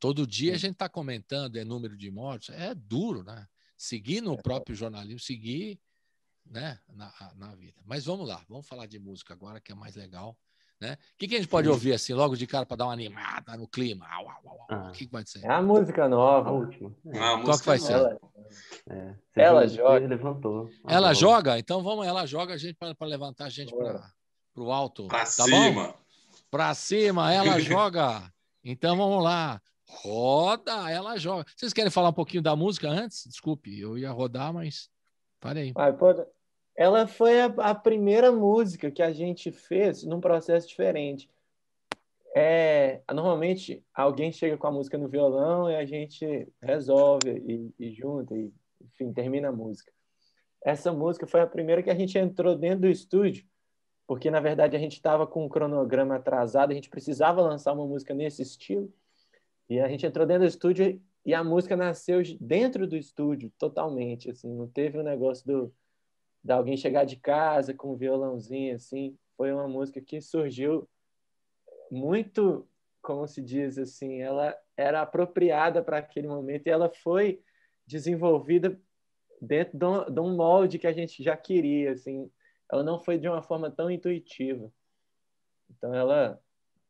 Todo dia a gente está comentando, é número de mortes, é duro, né? Seguir no é. próprio jornalismo, seguir né, na, na vida. Mas vamos lá, vamos falar de música agora, que é mais legal. Né? O que, que a gente pode Sim. ouvir assim, logo de cara, para dar uma animada no clima? Au, au, au, ah. O que, que pode ser? É a música nova, a última. É. Ah, Qual que vai ser? Ela, é. é. ela joga. Levantou. Ela bola. joga? Então vamos, ela joga a gente para levantar a gente para o alto. Para tá cima. Para cima, ela [LAUGHS] joga. Então vamos lá. Roda, ela joga. Vocês querem falar um pouquinho da música antes? Desculpe, eu ia rodar, mas parei. Vai, pode... Ela foi a, a primeira música que a gente fez num processo diferente. É, normalmente alguém chega com a música no violão e a gente resolve e, e junta e enfim termina a música. Essa música foi a primeira que a gente entrou dentro do estúdio, porque na verdade a gente estava com um cronograma atrasado, a gente precisava lançar uma música nesse estilo e a gente entrou dentro do estúdio e a música nasceu dentro do estúdio totalmente, assim, não teve o um negócio do da alguém chegar de casa com um violãozinho assim, foi uma música que surgiu muito, como se diz assim, ela era apropriada para aquele momento e ela foi desenvolvida dentro de um, de um molde que a gente já queria, assim, ela não foi de uma forma tão intuitiva. Então ela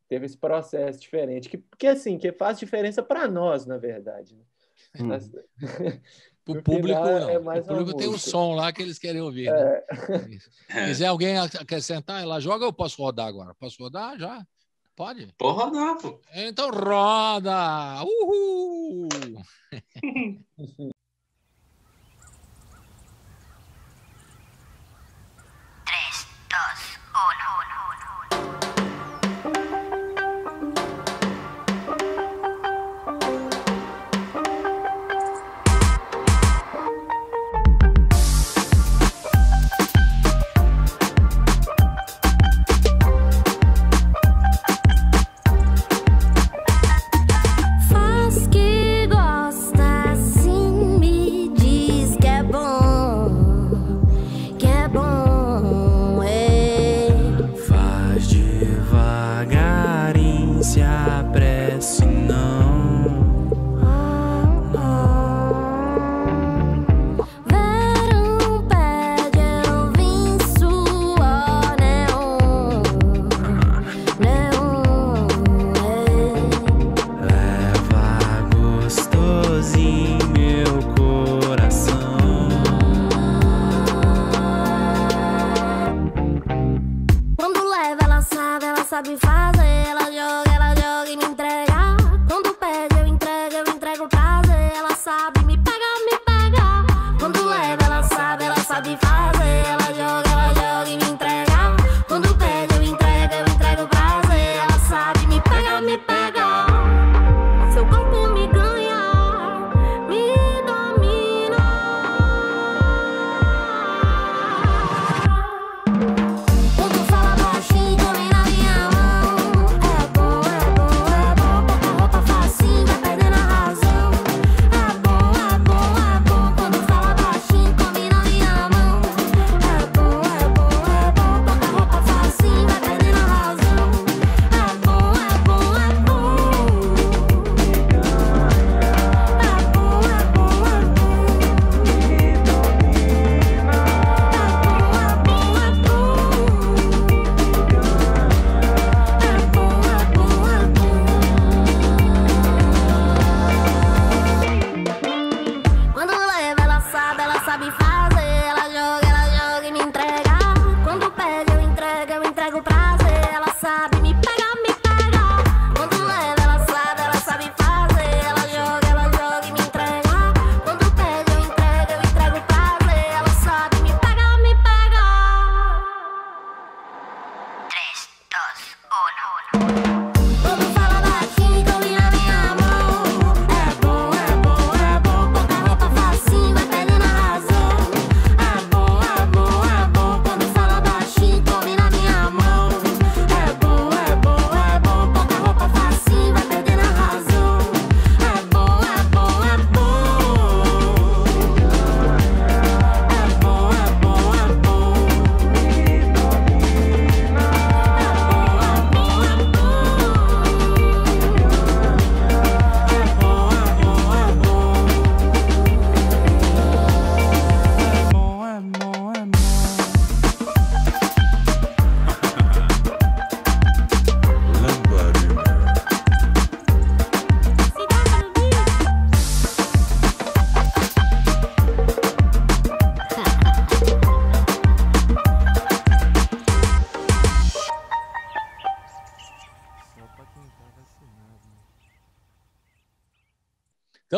teve esse processo diferente que, que assim, que faz diferença para nós, na verdade. Né? Hum. [LAUGHS] É o público, não. É o público tem o som lá que eles querem ouvir. É. Né? [LAUGHS] Quiser alguém acrescentar, ela joga ou posso rodar agora? Posso rodar já? Pode? Pode rodar, pô. Então roda! Uhul! [LAUGHS]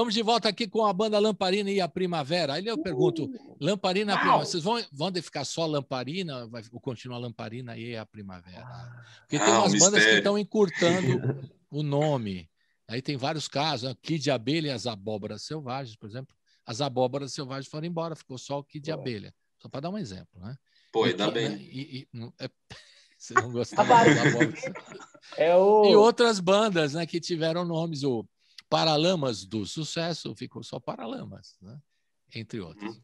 Estamos de volta aqui com a banda Lamparina e a Primavera. Aí eu pergunto, uh, Lamparina, uau. Primavera, vocês vão, vão ficar só Lamparina vai, ou continuar Lamparina e a Primavera? Porque ah, tem umas bandas que estão encurtando [LAUGHS] o nome. Aí tem vários casos, né? Kid de Abelha e as Abóboras Selvagens, por exemplo. As Abóboras Selvagens foram embora, ficou só o Kid de Abelha. Só para dar um exemplo, né? Pô, ainda né, bem. Né? E, e, é... [LAUGHS] Você não gostou [LAUGHS] das abóboras. É o... E outras bandas né, que tiveram nomes, o Paralamas do Sucesso ficou só Paralamas, né? entre outros. Uhum.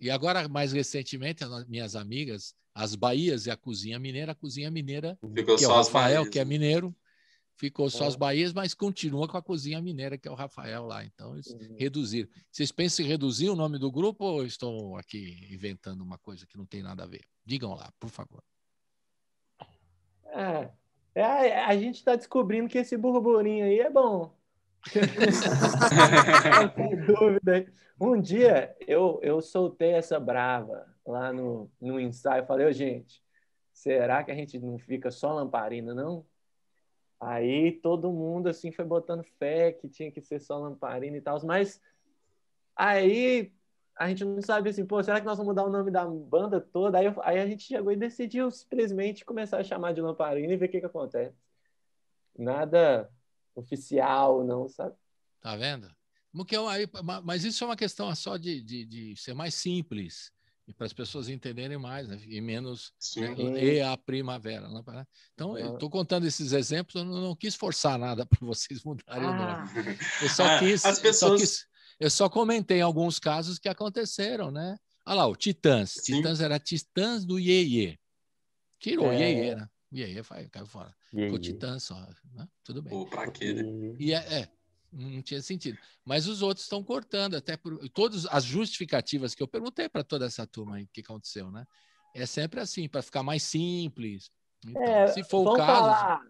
E agora, mais recentemente, as minhas amigas, as Bahias e a Cozinha Mineira, a Cozinha Mineira, ficou que é o Rafael, Bahias. que é né? mineiro, ficou só é. as Bahias, mas continua com a Cozinha Mineira, que é o Rafael lá. Então, eles uhum. reduziram. Vocês pensam em reduzir o nome do grupo ou estou aqui inventando uma coisa que não tem nada a ver? Digam lá, por favor. É, é a gente está descobrindo que esse burburinho aí é bom dúvida. [LAUGHS] Um dia eu, eu soltei essa brava lá no, no ensaio. Falei, oh, gente, será que a gente não fica só lamparina, não? Aí todo mundo assim foi botando fé que tinha que ser só lamparina e tal, mas aí a gente não sabia assim, pô, será que nós vamos mudar o nome da banda toda? Aí, eu, aí a gente chegou e decidiu simplesmente começar a chamar de lamparina e ver o que, que acontece. Nada oficial, não, sabe? Tá vendo? Porque eu, é aí, mas isso é uma questão só de, de, de ser mais simples e para as pessoas entenderem mais né? e menos né? e a primavera. Né? né? Então, eu estou contando esses exemplos, eu não, não quis forçar nada [LAUGHS] para vocês mudarem ah. o nome. Eu só [LAUGHS] ah, quis, as pessoas... eu só quis, eu só comentei alguns casos que aconteceram, né? Olha lá, o Titãs. Sim. Titãs era Titãs do Iê Iê. Tirou é. Iê Iê, é. né? E aí vai, caiu fora. Ficou Titã só, né? Tudo bem. Ou pra quê, né? Uhum. E é, é, não tinha sentido. Mas os outros estão cortando, até por todas as justificativas que eu perguntei para toda essa turma aí, o que aconteceu, né? É sempre assim, para ficar mais simples. Então, é, se for o caso. Falar,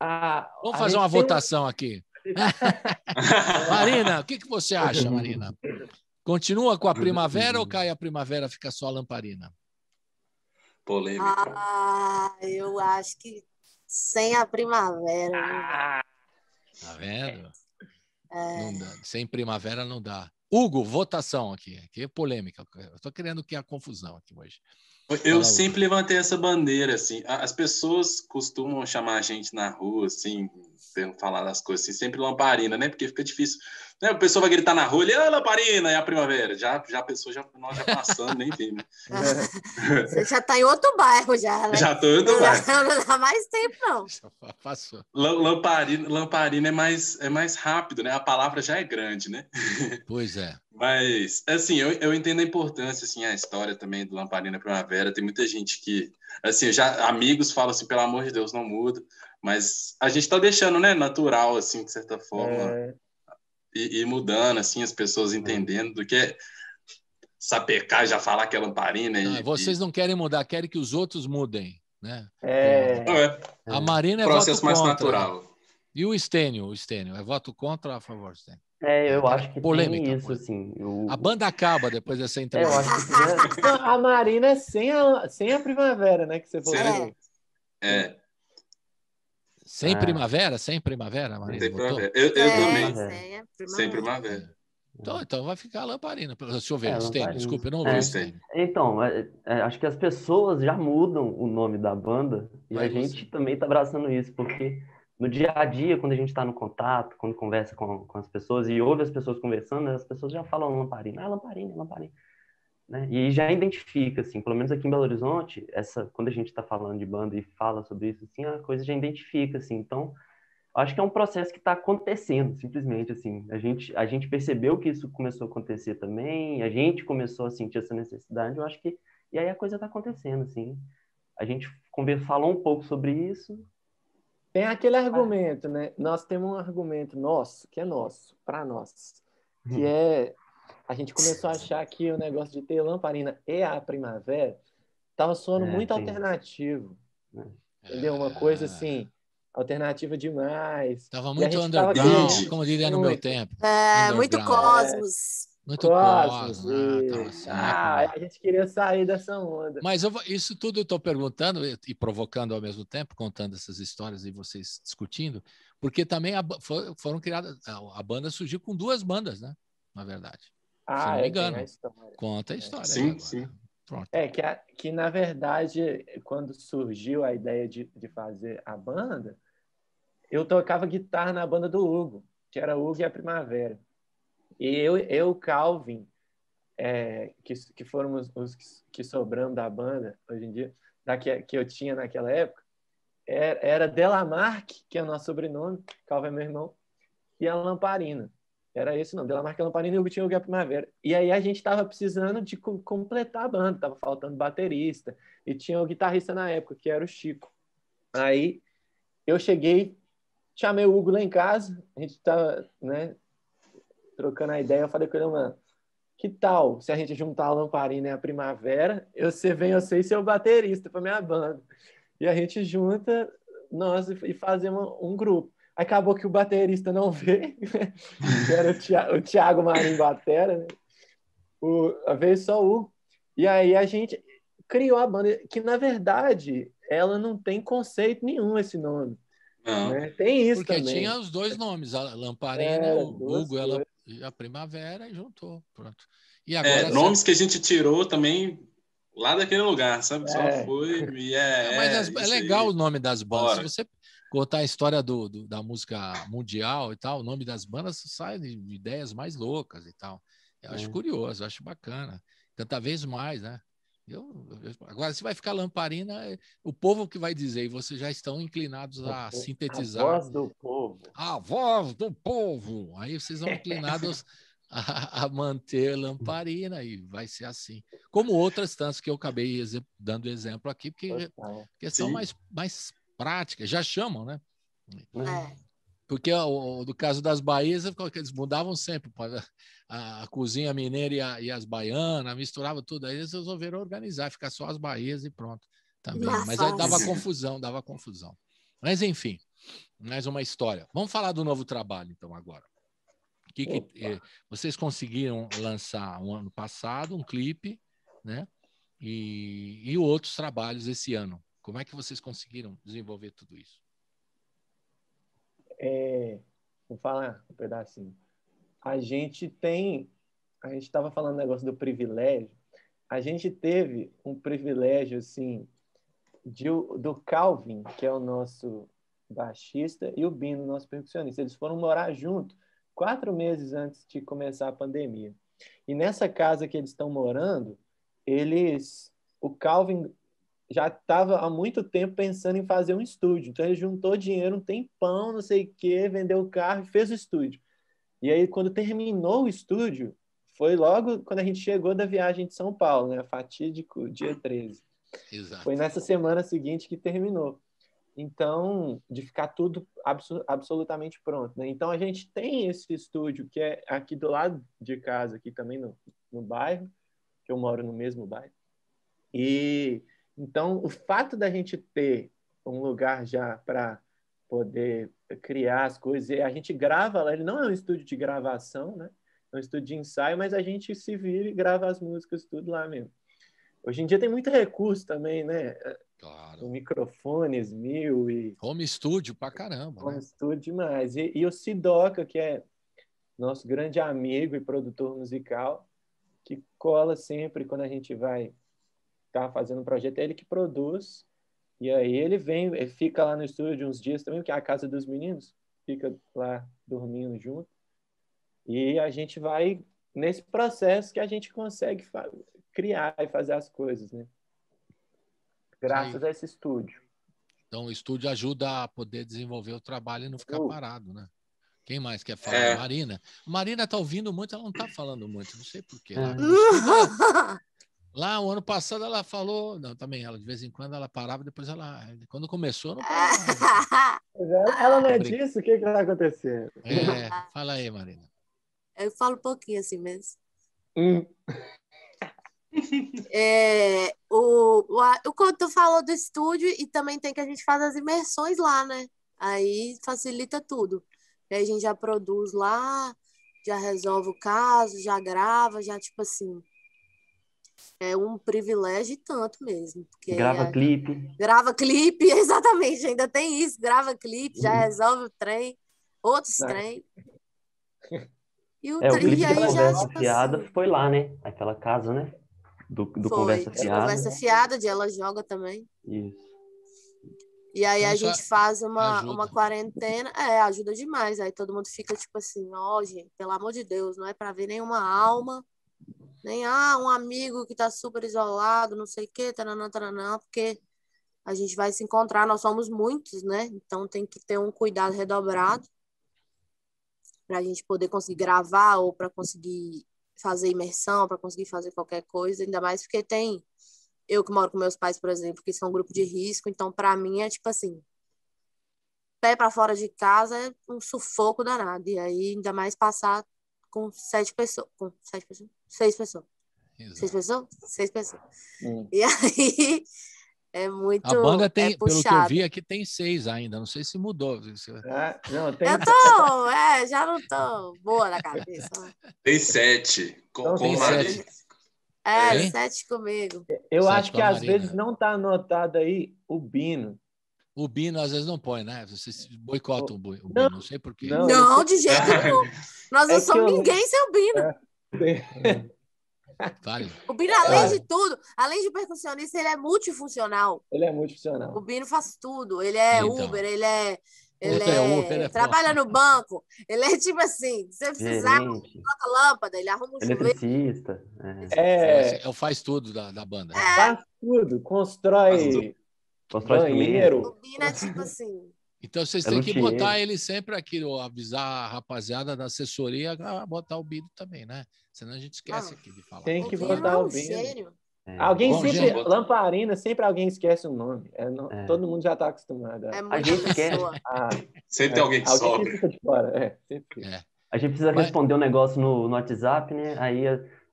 a, vamos fazer uma tem... votação aqui. [LAUGHS] Marina, o que, que você acha, Marina? [LAUGHS] Continua com a primavera ou cai a primavera, fica só a lamparina? Polêmica. Ah, eu acho que sem a primavera. Ah, tá vendo? É. Sem primavera não dá. Hugo, votação aqui. Aqui é polêmica. Eu tô querendo que a confusão aqui hoje. Eu Fala, sempre Hugo. levantei essa bandeira, assim. As pessoas costumam chamar a gente na rua, assim, tendo falar das coisas assim, sempre lamparina, né? Porque fica difícil. Né? A pessoa vai gritar na rua, ele, ah, lamparina, é a primavera. Já, já a pessoa, já, nós já passando, nem vimos. Né? [LAUGHS] Você já tá em outro bairro, já, né? Já tô em outro bairro. não dá mais tempo, não. [LAUGHS] Já passou. Lamparina, lamparina é, mais, é mais rápido, né? A palavra já é grande, né? [LAUGHS] Pois é. Mas, assim, eu, eu entendo a importância, assim, a história também do Lamparina Primavera. Tem muita gente que, assim, já amigos falam assim, pelo amor de Deus, não muda. Mas a gente está deixando, né, natural, assim, de certa forma. É. E, e, mudando, assim, as pessoas entendendo do que é sapecar, já falar que é lamparina. E, vocês não querem mudar, querem que os outros mudem, né? É. Então, é. A Marina é Processo mais contra, natural. E o Estênio, o Estênio, é voto contra ou a favor, Estênio? É, eu acho que polêmica, tem isso, assim. A banda acaba depois dessa é, entrevista. É, que... a Marina é sem a, sem a primavera, né? Que você falou. É. é. Sem ah. primavera? Sem primavera, Marina? Sem primavera. Eu, eu é, também. É, é primavera. Sem primavera. Então, é. então vai ficar lamparina. Deixa eu ver, é, desculpa, eu não é. ouvi. É, então, é, é, acho que as pessoas já mudam o nome da banda e Mas a gente também está abraçando isso, porque no dia a dia, quando a gente está no contato, quando conversa com, com as pessoas e ouve as pessoas conversando, as pessoas já falam lamparina. Ah, lamparina, lamparina. Né? E já identifica, assim, pelo menos aqui em Belo Horizonte, essa, quando a gente está falando de banda e fala sobre isso, assim, a coisa já identifica, assim. Então, acho que é um processo que está acontecendo, simplesmente, assim. A gente, a gente percebeu que isso começou a acontecer também, a gente começou a sentir essa necessidade, eu acho que... E aí a coisa está acontecendo, assim. A gente falou um pouco sobre isso. Tem aquele ah. argumento, né? Nós temos um argumento nosso, que é nosso, para nós, que hum. é a gente começou a achar que o negócio de ter lamparina e a primavera tava soando é, muito alternativo. É. Entendeu? Uma coisa assim, alternativa demais. Tava muito underground, tava... como diria no meu tempo. É, muito cosmos. Muito cosmos. cosmos. Ah, ah, a gente queria sair dessa onda. Mas eu, isso tudo eu estou perguntando e provocando ao mesmo tempo, contando essas histórias e vocês discutindo, porque também a, foram criadas. A, a banda surgiu com duas bandas, né? Na verdade. Ah, me é, engano. É, a história. Conta a história. Sim, agora. sim. Pronto. É que, a, que, na verdade, quando surgiu a ideia de, de fazer a banda, eu tocava guitarra na banda do Hugo, que era Hugo e a Primavera. E eu, eu Calvin, é, que, que foram os, os que, que sobramos da banda hoje em dia, da que, que eu tinha naquela época, era, era Delamarque, que é o nosso sobrenome, Calvin é meu irmão, e a Lamparina. Era esse não, Della Marca Lamparina e o Gutinho Guia Primavera. E aí a gente estava precisando de co completar a banda, estava faltando baterista, e tinha o guitarrista na época, que era o Chico. Aí eu cheguei, chamei o Hugo lá em casa, a gente estava tá, né, trocando a ideia, eu falei com ele, mano, que tal se a gente juntar a Lamparina e a Primavera, eu, você vem, eu sei ser o baterista para minha banda. E a gente junta nós e fazemos um grupo. Acabou que o baterista não veio, [LAUGHS] era o Thiago, Marinho Batera, né? o, veio só o E aí a gente criou a banda, que na verdade ela não tem conceito nenhum esse nome. Não, né? Tem isso porque também. tinha os dois nomes, a Lamparina, é, o Hugo, ela, a Primavera e juntou, pronto. E é, agora, é, nomes que a gente tirou também lá daquele lugar, sabe? É. Só foi e é. é mas é, é legal aí. o nome das bandas. Se você contar a história do, do, da música mundial e tal, o nome das bandas sai de, ideias mais loucas e tal. Eu é. acho curioso, eu acho bacana. Cada vez mais, né? Eu, eu, agora, se vai ficar lamparina, é, o povo que vai dizer, e vocês já estão inclinados a sintetizar. A voz do povo. A voz do povo! Aí vocês vão [LAUGHS] inclinados a, a, manter lamparina, e vai ser assim. Como outras tantas que eu acabei dando exemplo aqui, porque são mais, mais prática, já chamam, né? É. Porque ó, no caso das Bahias, eles mudavam sempre. A, a cozinha mineira e, a, e, as baianas, misturava tudo. Aí eles resolveram organizar, ficar só as Bahias e pronto. Também. Nossa, né? Mas aí dava confusão, dava confusão. Mas enfim, mais uma história. Vamos falar do novo trabalho, então, agora. Que, que eh, vocês conseguiram lançar um ano passado um clipe, né? E, e outros trabalhos esse ano. Como é que vocês conseguiram desenvolver tudo isso? É, vou falar um assim, pedacinho. A gente tem, a gente estava falando negócio do privilégio. A gente teve um privilégio assim de, do Calvin, que é o nosso baixista, e o Bino, nosso percussionista. Eles foram morar junto quatro meses antes de começar a pandemia. E nessa casa que eles estão morando, eles, o Calvin já estava há muito tempo pensando em fazer um estúdio. Então ele juntou dinheiro, um tempão, não sei o quê, vendeu o carro e fez o estúdio. E aí, quando terminou o estúdio, foi logo quando a gente chegou da viagem de São Paulo, né? Fatídico, dia 13. Ah, exato. Foi nessa semana seguinte que terminou. Então, de ficar tudo absolutamente pronto, né? Então, a gente tem esse estúdio que é aqui do lado de casa, aqui também no, no bairro, que eu moro no mesmo bairro. E então, o fato da gente ter um lugar já para poder criar as coisas, e a gente grava lá, ele não é um estúdio de gravação, né? É um estúdio de ensaio, mas a gente se vira e grava as músicas tudo lá mesmo. Hoje em dia tem muito recurso também, né? Claro. Microfones mil e. Home estúdio pra caramba. Né? Home né? demais. E, e o Sidoca, que é nosso grande amigo e produtor musical, que cola sempre quando a gente vai estava fazendo o projeto, é ele que produz. E aí ele vem, ele fica lá no estúdio uns dias também, que é a casa dos meninos, fica lá dormindo junto. E a gente vai nesse processo que a gente consegue criar e fazer as coisas, né? Graças Sim. a esse estúdio. Então o estúdio ajuda a poder desenvolver o trabalho e não ficar uh. parado, né? Quem mais quer falar? É. Marina. Marina tá ouvindo muito, ela não tá falando muito, não sei porquê. É. [LAUGHS] Lá, o ano passado, ela falou. Não, também ela, de vez em quando, ela parava, depois ela. Quando começou, não parava. Né? É, ela não é disso? O que está acontecendo? É, fala aí, Marina. Eu falo um pouquinho assim mesmo. Hum. [LAUGHS] É, o, o, o Couto falou do estúdio e também tem que a gente faz as imersões lá, né? Aí facilita tudo. Aí a gente já produz lá, já resolve o caso, já grava, já tipo assim é um privilégio tanto mesmo. grava clipe. Grava clipe, [LAUGHS] exatamente, ainda tem isso. Grava clipe, já uhum. resolve o trem, outros é. trem. E o, é, o clipe aí da Conversa Fiada assim... foi lá, né? Aquela casa, né? Do, do foi, Conversa é Fiada. Conversa Fiada, de Ela Joga também. Isso. E aí a gente faz uma, uma quarentena, é, ajuda demais. Aí todo mundo fica tipo assim, ó, oh, gente, pelo amor de Deus, não é para ver nenhuma alma nem ah, um amigo que está super isolado, não sei o quê, taranã, taranã, porque a gente vai se encontrar, nós somos muitos, né? Então tem que ter um cuidado redobrado para a gente poder conseguir gravar ou para conseguir fazer imersão, para conseguir fazer qualquer coisa, ainda mais porque tem eu que moro com meus pais, por exemplo, que são um grupo de risco, então para mim é tipo assim, pé para fora de casa é um sufoco danado, e aí ainda mais passar com sete pessoas, com sete pessoas seis pessoas. Exato. Seis pessoas? Seis pessoas. Hum. [LAUGHS] E aí é muito. A banda tem, é pelo que eu vi aqui, tem seis ainda. Não sei se mudou. É, não, tem... Eu tô, é, já não tô boa na cabeça. Tem sete. Com, então, com tem sete. É, sete comigo. Eu sete acho que às vezes não está anotado aí o Bino. O Bino às vezes não põe, né? Vocês boicotam o Bino, não, não sei porquê. Não, não de jeito [LAUGHS] nenhum. Nós não é somos eu... ninguém sem o Bino. É. É. Vale. O Bino, além de tudo, além de percussionista, ele é multifuncional. Ele é multifuncional. O Bino faz tudo. Ele é então. Uber, ele é. Ele, é, é, Uber, ele é trabalha forte. no banco. Ele é tipo assim, se você precisar, Gerente. coloca lâmpada, ele arruma um é. Ele chuveiro. É. é. ele faz tudo da, da banda. Né? Faz tudo, constrói. Faz tudo. Constrói banheiro. O Bino é tipo assim. Então vocês é têm que botar ele sempre aqui, ou avisar a rapaziada da assessoria a botar o Bido também, né? Senão a gente esquece ah, aqui de falar. Tem que botar é o Bido. É. Alguém Bom, sempre, gente... Lamparina, sempre alguém esquece o nome. É, não, é. Todo mundo já está acostumado. É a gente esquece. sempre tem é, alguém que alguém sobra. fora. A gente precisa Mas... responder um negócio no, no WhatsApp, né? Aí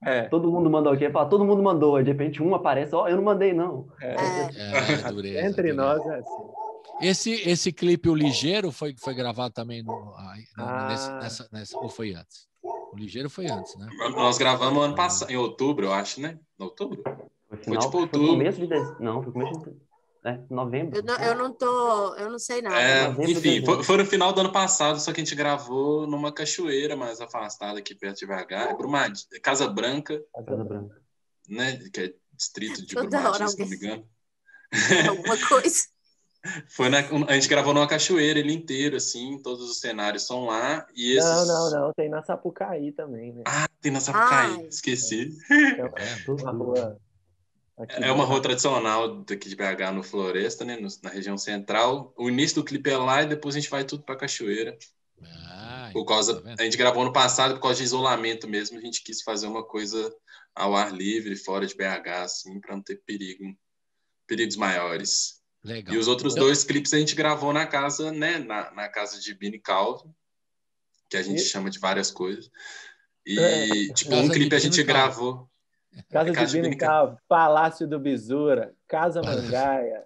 eh, todo mundo mandou aqui, fala, todo mundo mandou, aí de repente um aparece, ó, oh, eu não mandei, não. Dureza, Entre dureza. nós é assim. Esse, esse clipe, o Ligeiro, foi, foi gravado também no, ah. nesse, nessa, nessa, ou foi antes? O Ligeiro foi antes, né? Nós gravamos ano passado, em outubro, eu acho, né? No outubro? Foi, final, tipo foi tipo outubro. Foi começo de dez... Não, foi começo de é, novembro. Eu não, eu não, tô, eu não sei nada. É, enfim, foi, foi, no final do ano passado, só que a gente gravou numa cachoeira mais afastada aqui perto de BH, é é Casa Branca. Casa Branca. Né, que é distrito de Toda Brumadinho, se não me engano. Alguma coisa. [LAUGHS] Foi na, a gente gravou numa cachoeira ele inteiro, assim, todos os cenários são lá. E esses... Não, não, não, tem na Sapucaí também, né? Ah, tem na Sapucaí, Ai. esqueci. é, uma é, rua, aqui, é uma rua tradicional daqui de BH, no Floresta, né? No, na região central. O início do clipe é lá e depois a gente vai tudo pra cachoeira. Ah, por causa, então, tá a gente gravou no passado por causa de isolamento mesmo, a gente quis fazer uma coisa ao ar livre, fora de BH, assim, para não ter perigo, perigos maiores. Legal. E os outros então... dois clipes a gente gravou na casa, né? Na, na casa de Bini Calvo, que a gente e... chama de várias coisas. E, é, tipo, um clipe a gente gravou. Casa, casa de Bini Calvo, Palácio do Bisura, Casa Mangaia.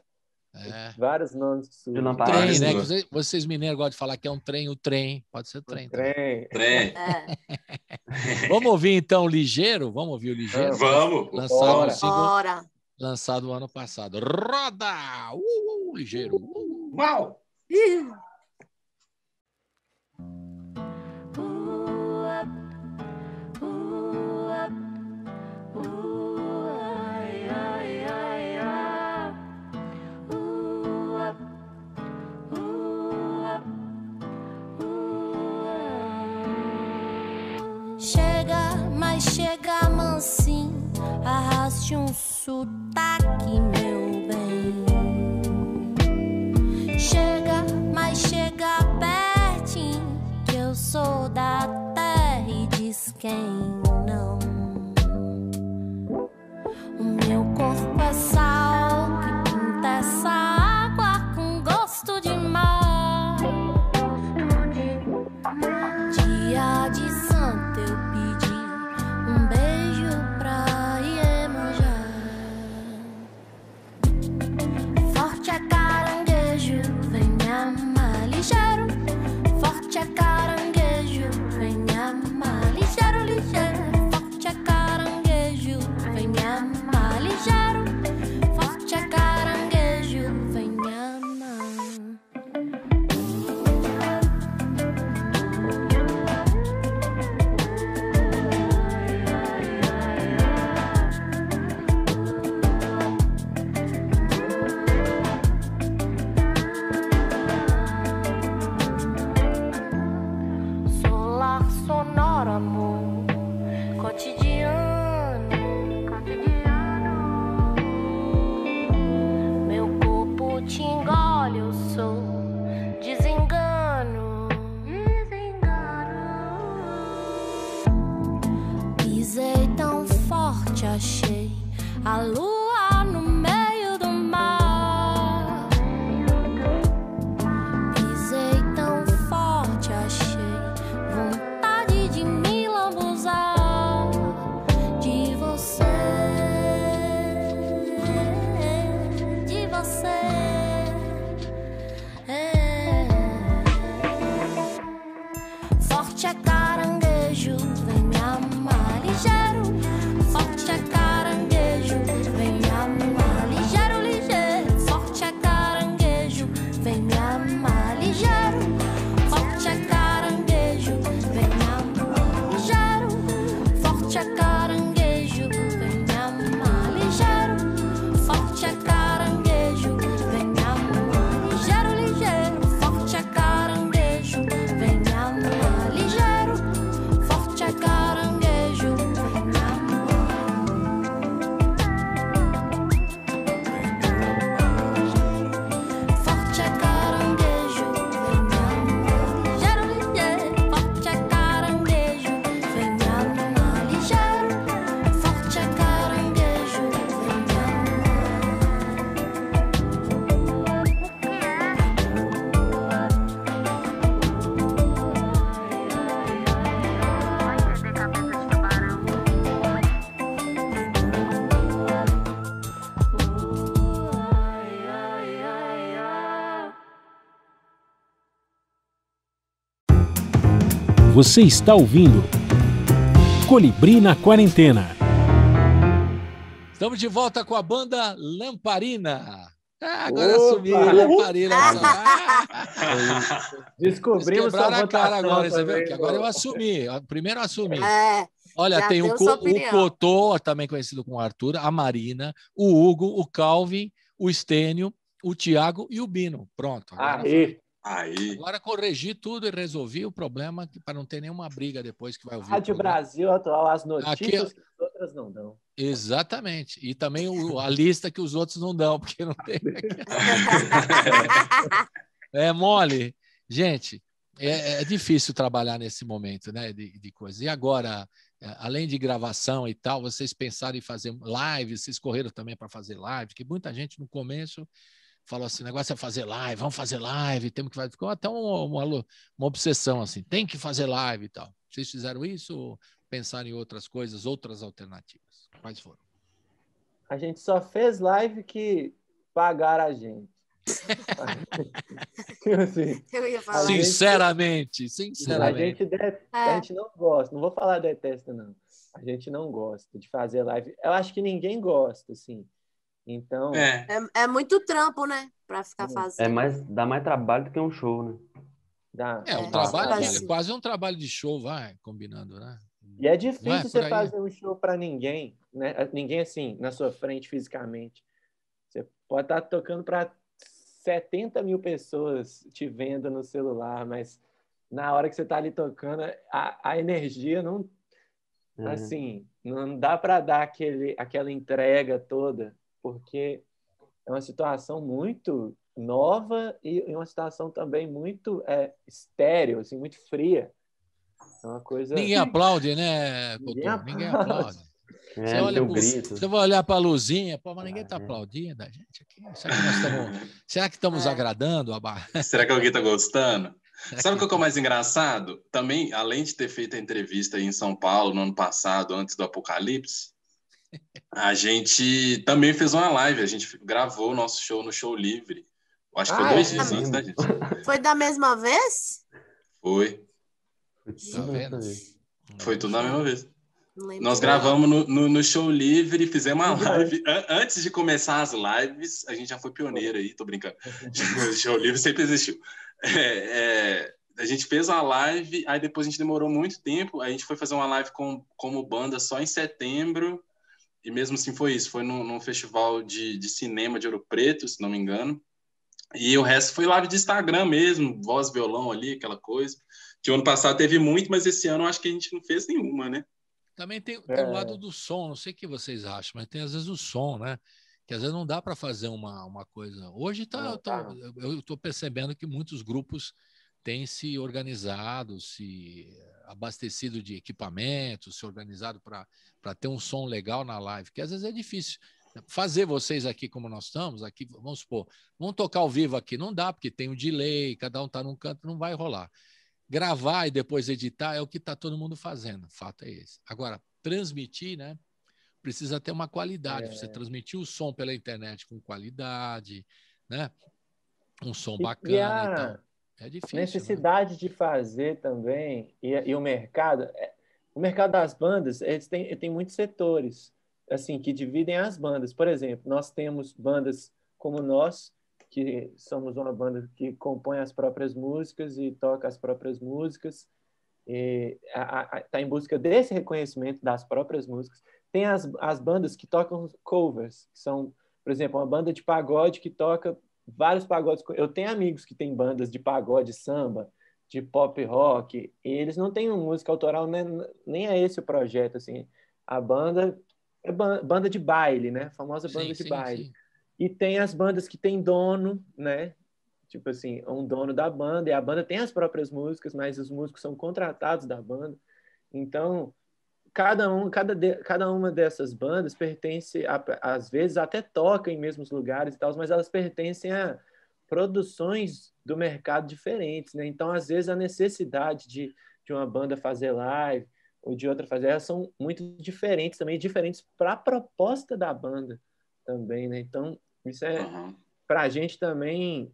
É. Vários nomes que surgem. Trem, né? Vocês mineiros gostam de falar que é um trem, o trem. Pode ser o trem. O trem. trem. É. [LAUGHS] vamos ouvir então ligeiro? Vamos ouvir o ligeiro? Vamos. Lançar Bora. Um Bora lançado ano passado. Roda! Uh, uh, ligeiro. mal. Uh, uh, uh. uau! Chega, mas chega mansinho, arraste um sudo aqui, meu bem. Chega, mas chega pertinho, que eu sou da terra e diz quem. Você está ouvindo Colibri na Quarentena. Estamos de volta com a banda Lamparina. Ah, agora Opa! a Lamparina. Ah, [LAUGHS] Descobrimos quebraram a cara agora, você viu? agora eu assumi. Primeiro eu assumi. É, Olha, tem o, o Cotô, também conhecido como Arthur, a Marina, o Hugo, o Calvin, o Estênio, o Tiago e o Bino. Pronto. Agora Aê. Aí. Agora corrigi tudo e resolvi o problema para não ter nenhuma briga depois que vai ouvir. Rádio Brasil Atual, as notícias Aqui... que as outras não dão. Exatamente. E também o, a lista que os outros não dão, porque não tem. [LAUGHS] é mole. Gente, é, é, difícil trabalhar nesse momento, né? De, de coisa. E agora, é, além de gravação e tal, vocês pensaram em fazer live, vocês correram também para fazer live, que muita gente no começo falou assim: o negócio é fazer live, vamos fazer live, temos que fazer. Ficou até uma, uma, uma obsessão assim, tem que fazer live e tal. Vocês fizeram isso ou pensaram em outras coisas, outras alternativas? Quais foram? A gente só fez live que pagaram a gente. [LAUGHS] assim, Eu ia falar. Sinceramente, sinceramente. A gente, det... a é. gente não gosta, não vou falar detesta, não. A gente não gosta de fazer live. Eu acho que ninguém gosta, assim. Então. É, é, é muito trampo, né? Pra ficar fazendo. É mais, dá mais trabalho do que um show, né? Dá. É, um é, trabalho, né? é quase um trabalho de show, vai, combinando, né? E é difícil é você aí, fazer um show para ninguém, né? Ninguém assim, na sua frente fisicamente. Você pode estar tá tocando para 70 mil pessoas te vendo no celular, mas na hora que você está ali tocando, a, a energia não. Uhum. Assim, não dá para dar aquele, aquela entrega toda porque é uma situação muito nova e uma situação também muito é, estéreo, assim, muito fria. É uma coisa... Ninguém aplaude, né, Ninguém aplaude. Ninguém aplaude. [LAUGHS] É, você, olha você vai olhar para a luzinha, pô, mas ninguém está ah, uhum. aplaudindo a gente aqui. Será que nós estamos, [LAUGHS] será que estamos é. agradando a barra? [LAUGHS] Será que alguém está gostando? Será Sabe o que... que é o é tá? mais engraçado? Também, além de ter feito a entrevista em São Paulo no ano passado, antes do apocalipse, a gente também fez uma live, a gente gravou o nosso show no Show Livre. Eu acho que foi ah, dois é? dias antes da gente. [LAUGHS] Foi da mesma vez? Foi. Tá foi tudo da mesma vez. Nós gravamos no, no, no, Show Livre, fizemos uma live. antes de começar as lives, a gente já foi pioneiro aí, tô brincando. [LAUGHS] o Show Livre sempre existiu. É, é, a gente fez uma live, aí depois a gente demorou muito tempo. A gente foi fazer uma live com, como banda só em setembro e mesmo assim foi isso, foi num, num festival de, de, cinema de Ouro Preto, se não me engano, e o resto foi live de Instagram mesmo, voz, violão ali, aquela coisa, que ano passado teve muito, mas esse ano eu acho que a gente não fez nenhuma, né? Também tem, tem o é. lado do som, não sei o que vocês acham, mas tem às vezes o som, né? Que às vezes não dá para fazer uma, uma coisa. Hoje tá, tá, tá. eu, estou eu percebendo que muitos grupos têm se organizado, se abastecido de equipamentos, se organizado para ter um som legal na live, que às vezes é difícil. Fazer vocês aqui como nós estamos, aqui, vamos supor, vamos tocar ao vivo aqui, não dá, porque tem um delay, cada um está num canto, não vai rolar. Gravar e depois editar é o que está todo mundo fazendo, fato é esse. Agora, transmitir, né? Precisa ter uma qualidade. É... Você transmitir o som pela internet com qualidade, né? Um som e bacana. É difícil. Né? Necessidade né? de fazer também, e, e o mercado. É, o mercado das bandas, eles têm, tem muitos setores, assim, que dividem as bandas. Por exemplo, nós temos bandas como nós, que somos uma banda que compõe as próprias músicas e toca as próprias músicas, está em busca desse reconhecimento das próprias músicas. Tem as, as bandas que tocam covers, que são, por exemplo, uma banda de pagode que toca vários pagodes. Eu tenho amigos que têm bandas de pagode, samba, de pop rock, e eles não têm música autoral, né? nem é esse o projeto, assim. A banda é banda de baile, né? A famosa banda sim, de sim, baile. Sim. E tem as bandas que têm dono, né? Tipo assim, um dono da banda, e a banda tem as próprias músicas, mas os músicos são contratados da banda. Então, cada, um, cada, de, cada uma dessas bandas pertence, a, às vezes até toca em mesmos lugares e tal, mas elas pertencem a produções do mercado diferentes, né? Então, às vezes, a necessidade de, de uma banda fazer live ou de outra fazer, elas são muito diferentes também, diferentes para a proposta da banda também, né? Então, isso é, uhum. para a gente também,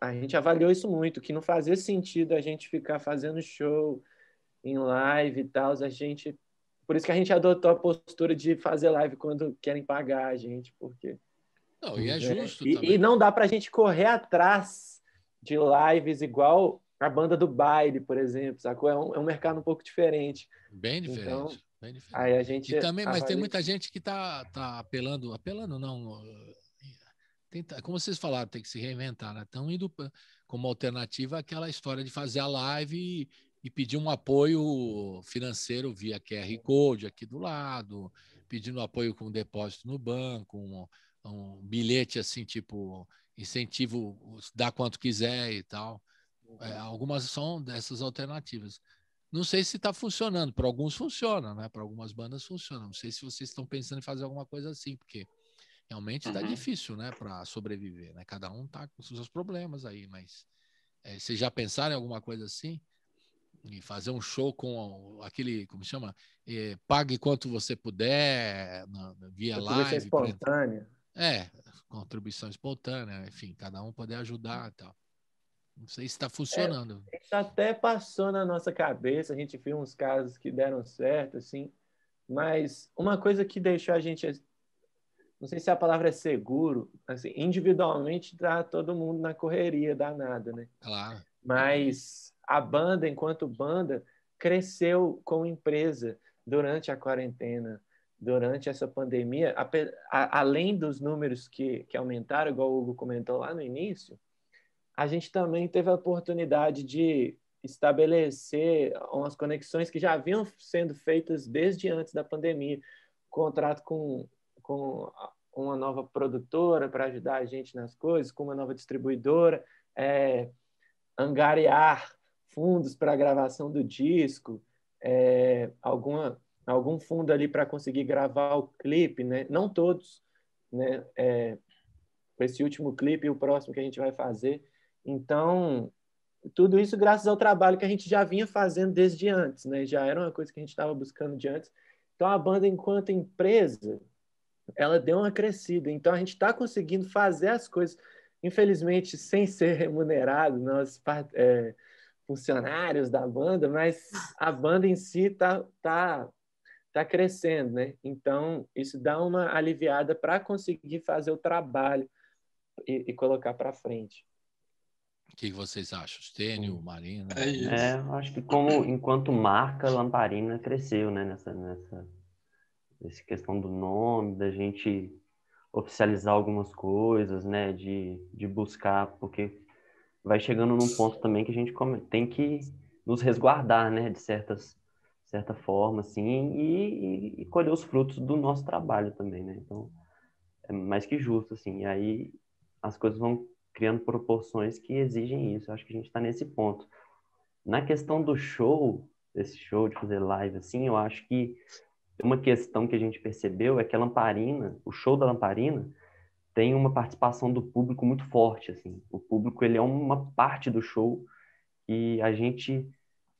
a gente avaliou isso muito, que não fazia sentido a gente ficar fazendo show em live e tal, a gente por isso que a gente adotou a postura de fazer live quando querem pagar a gente, porque. Não, e é, é justo. É, e, e, não dá para a gente correr atrás de lives igual a banda do baile, por exemplo, sacou? É um, é um mercado um pouco diferente. Bem então, diferente. Então, bem diferente. Aí a gente. E também, mas tem muita gente que está tá apelando, apelando não. Eh, tenta, como vocês falaram, tem que se reinventar, né? Estão indo como alternativa aquela história de fazer a live e, e pedir um apoio financeiro via QR Code aqui do lado, pedindo apoio com depósito no banco, um, um bilhete assim, tipo, incentivo, dá quanto quiser e tal. É, uhum. algumas são dessas alternativas. Não sei se está funcionando, para alguns funciona, né? para algumas bandas funciona. Não sei se vocês estão pensando em fazer alguma coisa assim, porque realmente está uhum. difícil né? para sobreviver. Né? Cada um está com seus problemas aí, mas é, vocês já pensaram em alguma coisa assim? e fazer um show com aquele, como chama? É, pague quanto você puder, via live. espontânea. É, contribuição espontânea, enfim, cada um poder ajudar e tal. Não sei se está funcionando. É, isso até passou na nossa cabeça, a gente viu uns casos que deram certo, assim, mas uma coisa que deixou a gente, não sei se a palavra é seguro, assim, individualmente está todo mundo na correria danada, né? Claro. Mas a banda, enquanto banda, cresceu como empresa durante a quarentena, durante essa pandemia. A, a, além dos números que, que aumentaram, igual o Hugo comentou lá no início, a gente também teve a oportunidade de estabelecer umas conexões que já haviam sendo feitas desde antes da pandemia. Contrato com, com uma nova produtora para ajudar a gente nas coisas, com uma nova distribuidora, é, angariar fundos para a gravação do disco, é, alguma, algum fundo ali para conseguir gravar o clipe, né? Não todos, né? É, esse último clipe e o próximo que a gente vai fazer. Então, tudo isso graças ao trabalho que a gente já vinha fazendo desde antes, né? Já era uma coisa que a gente estava buscando de antes. Então, a banda, enquanto empresa, ela deu uma crescida. Então, a gente está conseguindo fazer as coisas, infelizmente, sem ser remunerado. Nós é, funcionários da banda, mas a banda em si tá, tá, tá crescendo, né? Então, isso dá uma aliviada para conseguir fazer o trabalho e, e colocar para frente. O que vocês acham? Stênio, hum. Marina? É, isso. é, acho que como enquanto marca, Lamparina cresceu, né? Nessa, nessa, nessa questão do nome, da gente oficializar algumas coisas, né? De, de buscar, porque vai chegando num ponto também que a gente come, tem que nos resguardar, né, de certas certa forma, assim, e, e, colher os frutos do nosso trabalho também, né? Então, é mais que justo, assim. E aí as coisas vão criando proporções que exigem isso. Eu acho que a gente está nesse ponto. Na questão do show, desse show de fazer live, assim, eu acho que uma questão que a gente percebeu é que a Lamparina, o show da Lamparina, tem uma participação do público muito forte, assim. O público, ele é uma parte do show e a gente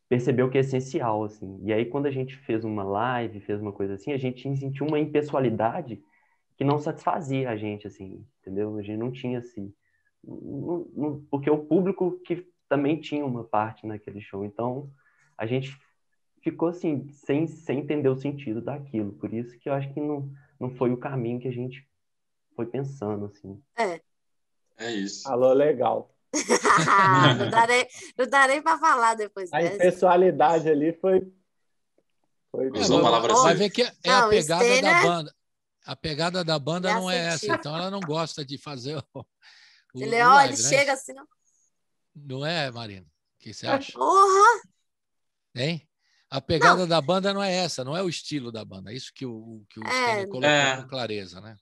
percebeu que é essencial, assim. E aí, quando a gente fez uma live, fez uma coisa assim, a gente sentiu uma impessoalidade que não satisfazia a gente, assim, entendeu? A gente não tinha, assim... Não, não, porque o público que também tinha uma parte naquele show. Então, a gente ficou, assim, sem, sem entender o sentido daquilo. Por isso que eu acho que não, não foi o caminho que a gente foi pensando, assim. É. É isso. Alô, legal. [LAUGHS] não, darei, não darei para falar depois A dessa. impessoalidade ali foi... foi Usou uma palavra assim. Vai ver é que é não, a pegada da banda. A pegada da banda Já não é senti. essa, então ela não gosta de fazer o. o ele, o é, ele né? chega assim. Não... não é, Marina? O que você acha? Porra! Hein? A pegada não. da banda não é essa, não é o estilo da banda. É isso que o, que o é, colocou é. com clareza, né?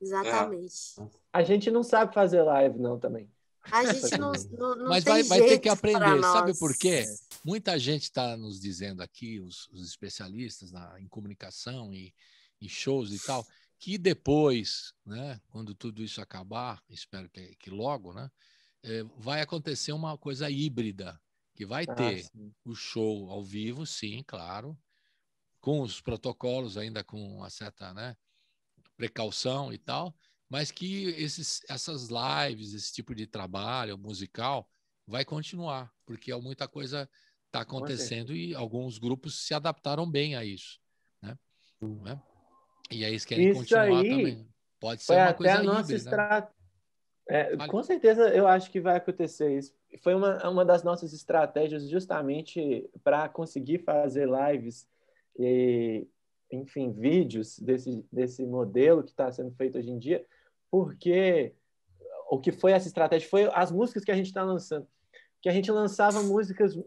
É. Exatamente. É. A gente não sabe fazer live, não, também. A gente não, [LAUGHS] não, não Mas vai, vai ter que aprender. Sabe por quê? Muita gente está nos dizendo aqui, os, os especialistas na, em comunicação e em shows e tal, que depois, né, quando tudo isso acabar, espero que, que logo, né, é, vai acontecer uma coisa híbrida, que vai ah, ter sim. o show ao vivo, sim, claro, com os protocolos ainda com uma certa, né, precaução e tal, mas que esses, essas lives, esse tipo de trabalho musical vai continuar, porque é muita coisa está acontecendo e alguns grupos se adaptaram bem a isso, né? né? E aí eles querem isso continuar aí também. Pode ser uma coisa a nossa híbrida, né? é, Com certeza eu acho que vai acontecer isso. Foi uma, uma das nossas estratégias justamente para conseguir fazer lives e enfim, vídeos desse, desse modelo que está sendo feito hoje em dia, porque o que foi essa estratégia foi as músicas que a gente está lançando. Que a gente lançava músicas,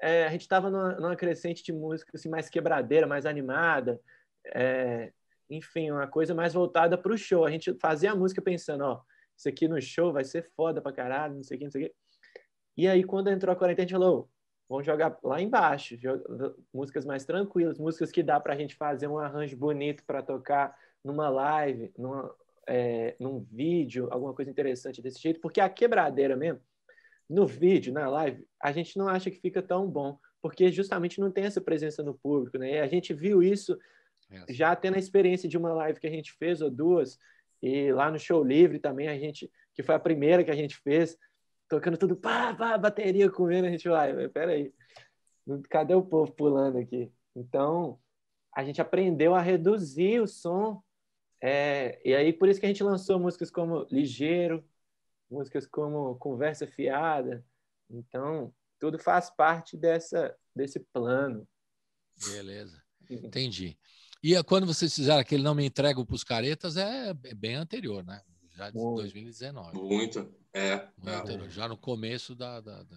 é, a gente estava numa, numa, crescente de música assim, mais quebradeira, mais animada, é, enfim, uma coisa mais voltada para o show. A gente fazia a música pensando, ó, isso aqui no show vai ser foda pra caralho, não sei o que, não sei o que. E aí, quando entrou a quarentena, a gente falou, vão jogar lá embaixo, joga, músicas mais tranquilas, músicas que dá para a gente fazer um arranjo bonito para tocar numa live, numa, é, num vídeo, alguma coisa interessante desse jeito, porque a quebradeira mesmo, no vídeo, na live, a gente não acha que fica tão bom, porque justamente não tem essa presença no público, né? E a gente viu isso é. Assim. já tendo a experiência de uma live que a gente fez ou duas, e lá no Show Livre também a gente, que foi a primeira que a gente fez, tocando tudo, pá, pá, bateria comendo, a gente vai, peraí, cadê o povo pulando aqui? Então, a gente aprendeu a reduzir o som, é, e aí por isso que a gente lançou músicas como Ligeiro, músicas como Conversa Fiada, então, tudo faz parte dessa, desse plano. Beleza, uhum. entendi. E é quando vocês fizeram aquele Não Me Entrego para os Caretas, é, é bem anterior, né? já de 2019. Muito, é. é. Muito, é. Já no começo da, da, da...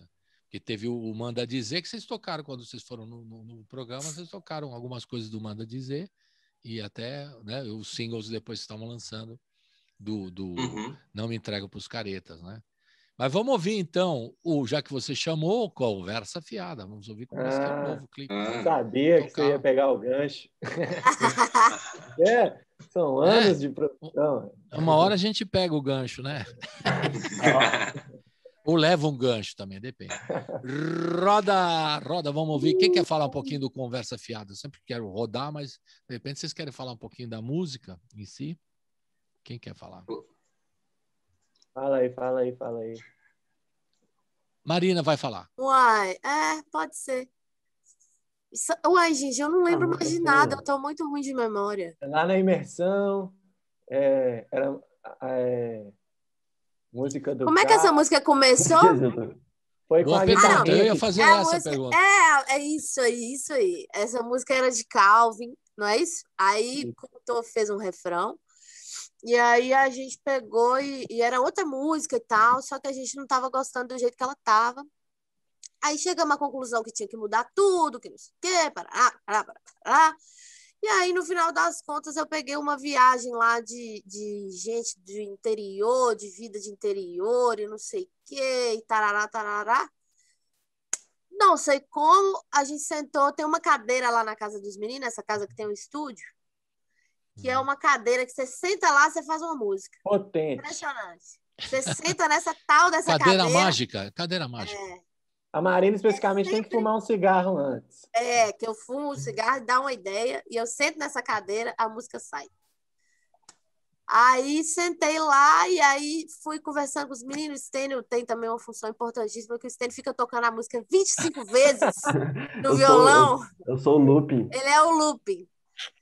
Que teve o Manda Dizer, que vocês tocaram quando vocês foram no, no, no programa, vocês tocaram algumas coisas do Manda Dizer e até né, os singles depois que estavam lançando do, do uhum. Não Me Entrega para os Caretas, né? Mas vamos ouvir então, o, já que você chamou, Conversa Fiada. Vamos ouvir como ah, é o ah. novo clipe. Ah, sabia que você ia pegar o gancho. [LAUGHS] é, são é, anos é. de produção. Uma hora a gente pega o gancho, né? [LAUGHS] Ou leva um gancho também, depende. Roda, roda, vamos ouvir. Quem quer falar um pouquinho do Conversa Fiada? Eu sempre quero rodar, mas de repente vocês querem falar um pouquinho da música em si? Quem quer falar? Fala aí, fala aí, fala aí. Marina vai falar. Uai, é, pode ser. Uai, gente, eu não ah, lembro ah, mais de nada, eu estou muito ruim de memória. É lá na imersão, é, era é, música do. Como é que essa música começou? [LAUGHS] Foi com a guitarra. Eu ia fazer é essa música, pergunta. É, é isso aí, isso aí. Essa música era de Calvin, não é isso? Aí cantou, fez um refrão. E aí a gente pegou e, e era outra música e tal, só que a gente não estava gostando do jeito que ela estava Aí chegamos à conclusão que tinha que mudar tudo, que não sei o quê, lá parará, parará. E aí, no final das contas, eu peguei uma viagem lá de, de gente do interior, de vida de interior, e não sei o quê, e tarará, tarará. Não sei como, a gente sentou, tem uma cadeira lá na casa dos meninos, essa casa que tem um estúdio, que é uhum. uma cadeira que você senta lá, você faz uma música. Potente. Impressionante. Você senta nessa tal dessa cadeira. Cadeira mágica, cadeira mágica. É. A Marina, especificamente, sempre... tem que fumar um cigarro antes. É, que eu fumo um cigarro, dá uma ideia, e eu sento nessa cadeira, a música sai. Aí sentei lá e aí fui conversando com os meninos. O Stênio tem também uma função importantíssima, que o Stênio fica tocando a música 25 [LAUGHS] vezes no eu violão. Sou, eu, eu, sou o looping. Ele é o looping.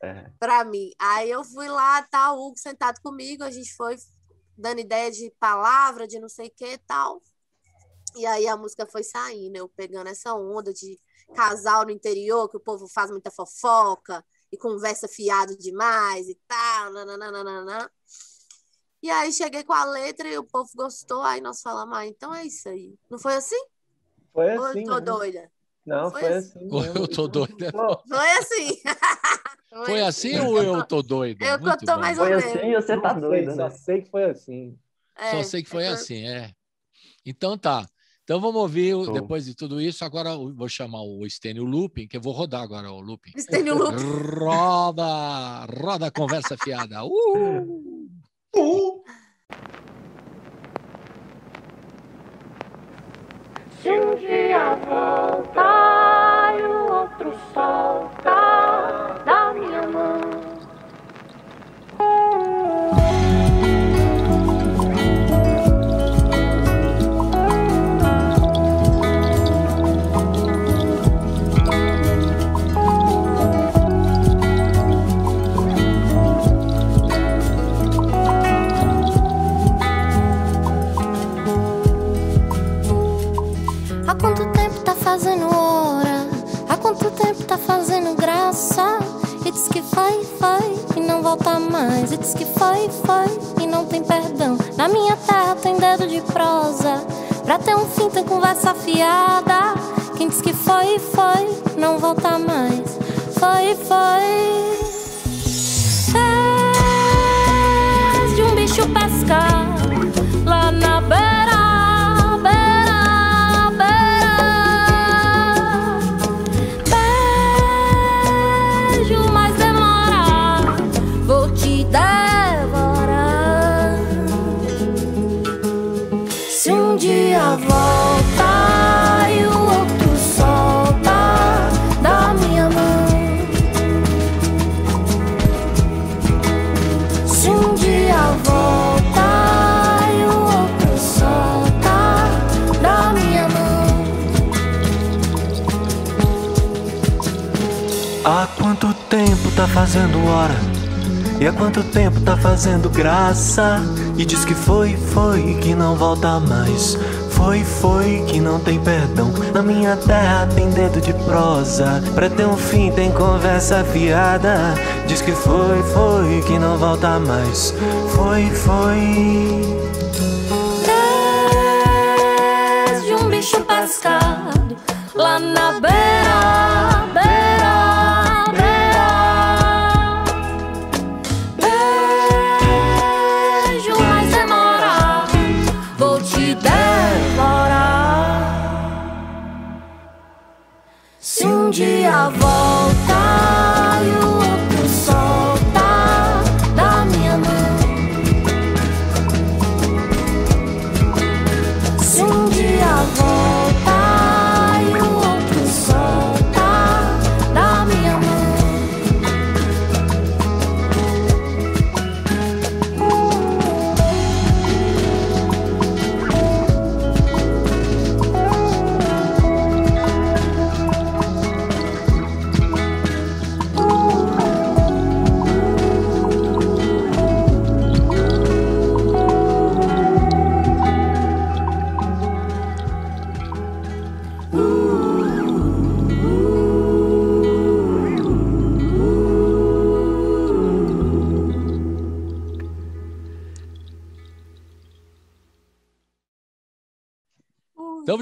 É. mim. Aí eu fui lá, tá, o Hugo sentado comigo, a gente foi dando ideia de palavra, de não sei o que e tal. E aí a música foi saindo, eu pegando essa onda de casal no interior, que o povo faz muita fofoca e conversa fiado demais e tal, nananana. E aí cheguei com a letra e o povo gostou, aí nós falamos, ah, então é isso aí. Não foi assim? Foi assim. Ou eu assim tô né? doida? Não, foi, foi assim. assim. Eu tô doida. Foi assim. [LAUGHS] Foi, foi assim. assim ou eu tô doida? Eu Muito tô bom. mais ou menos. Foi assim ou você tá doida? Só né? sei que foi assim. É, só sei que foi é, assim, é. Então tá. Então vamos ouvir, oh. depois de tudo isso, agora vou chamar o Stênio Lupin que eu vou rodar agora o Lupin. Estênio Lupin. Roda, roda a conversa fiada. Uh! Uh! Se um dia voltar e o outro soltar Diz que foi, foi e não tem perdão. Na minha terra tem dedo de prosa. Pra ter um fim tem conversa afiada Quem diz que foi, foi, não volta mais. Foi, foi. Fez de um bicho pescar lá na beira. fazendo hora? E há quanto tempo tá fazendo graça? E diz que foi, foi, que não volta mais. Foi, foi, que não tem perdão. Na minha terra tem dedo de prosa. Pra ter um fim tem conversa fiada. Diz que foi, foi, que não volta mais. Foi, foi.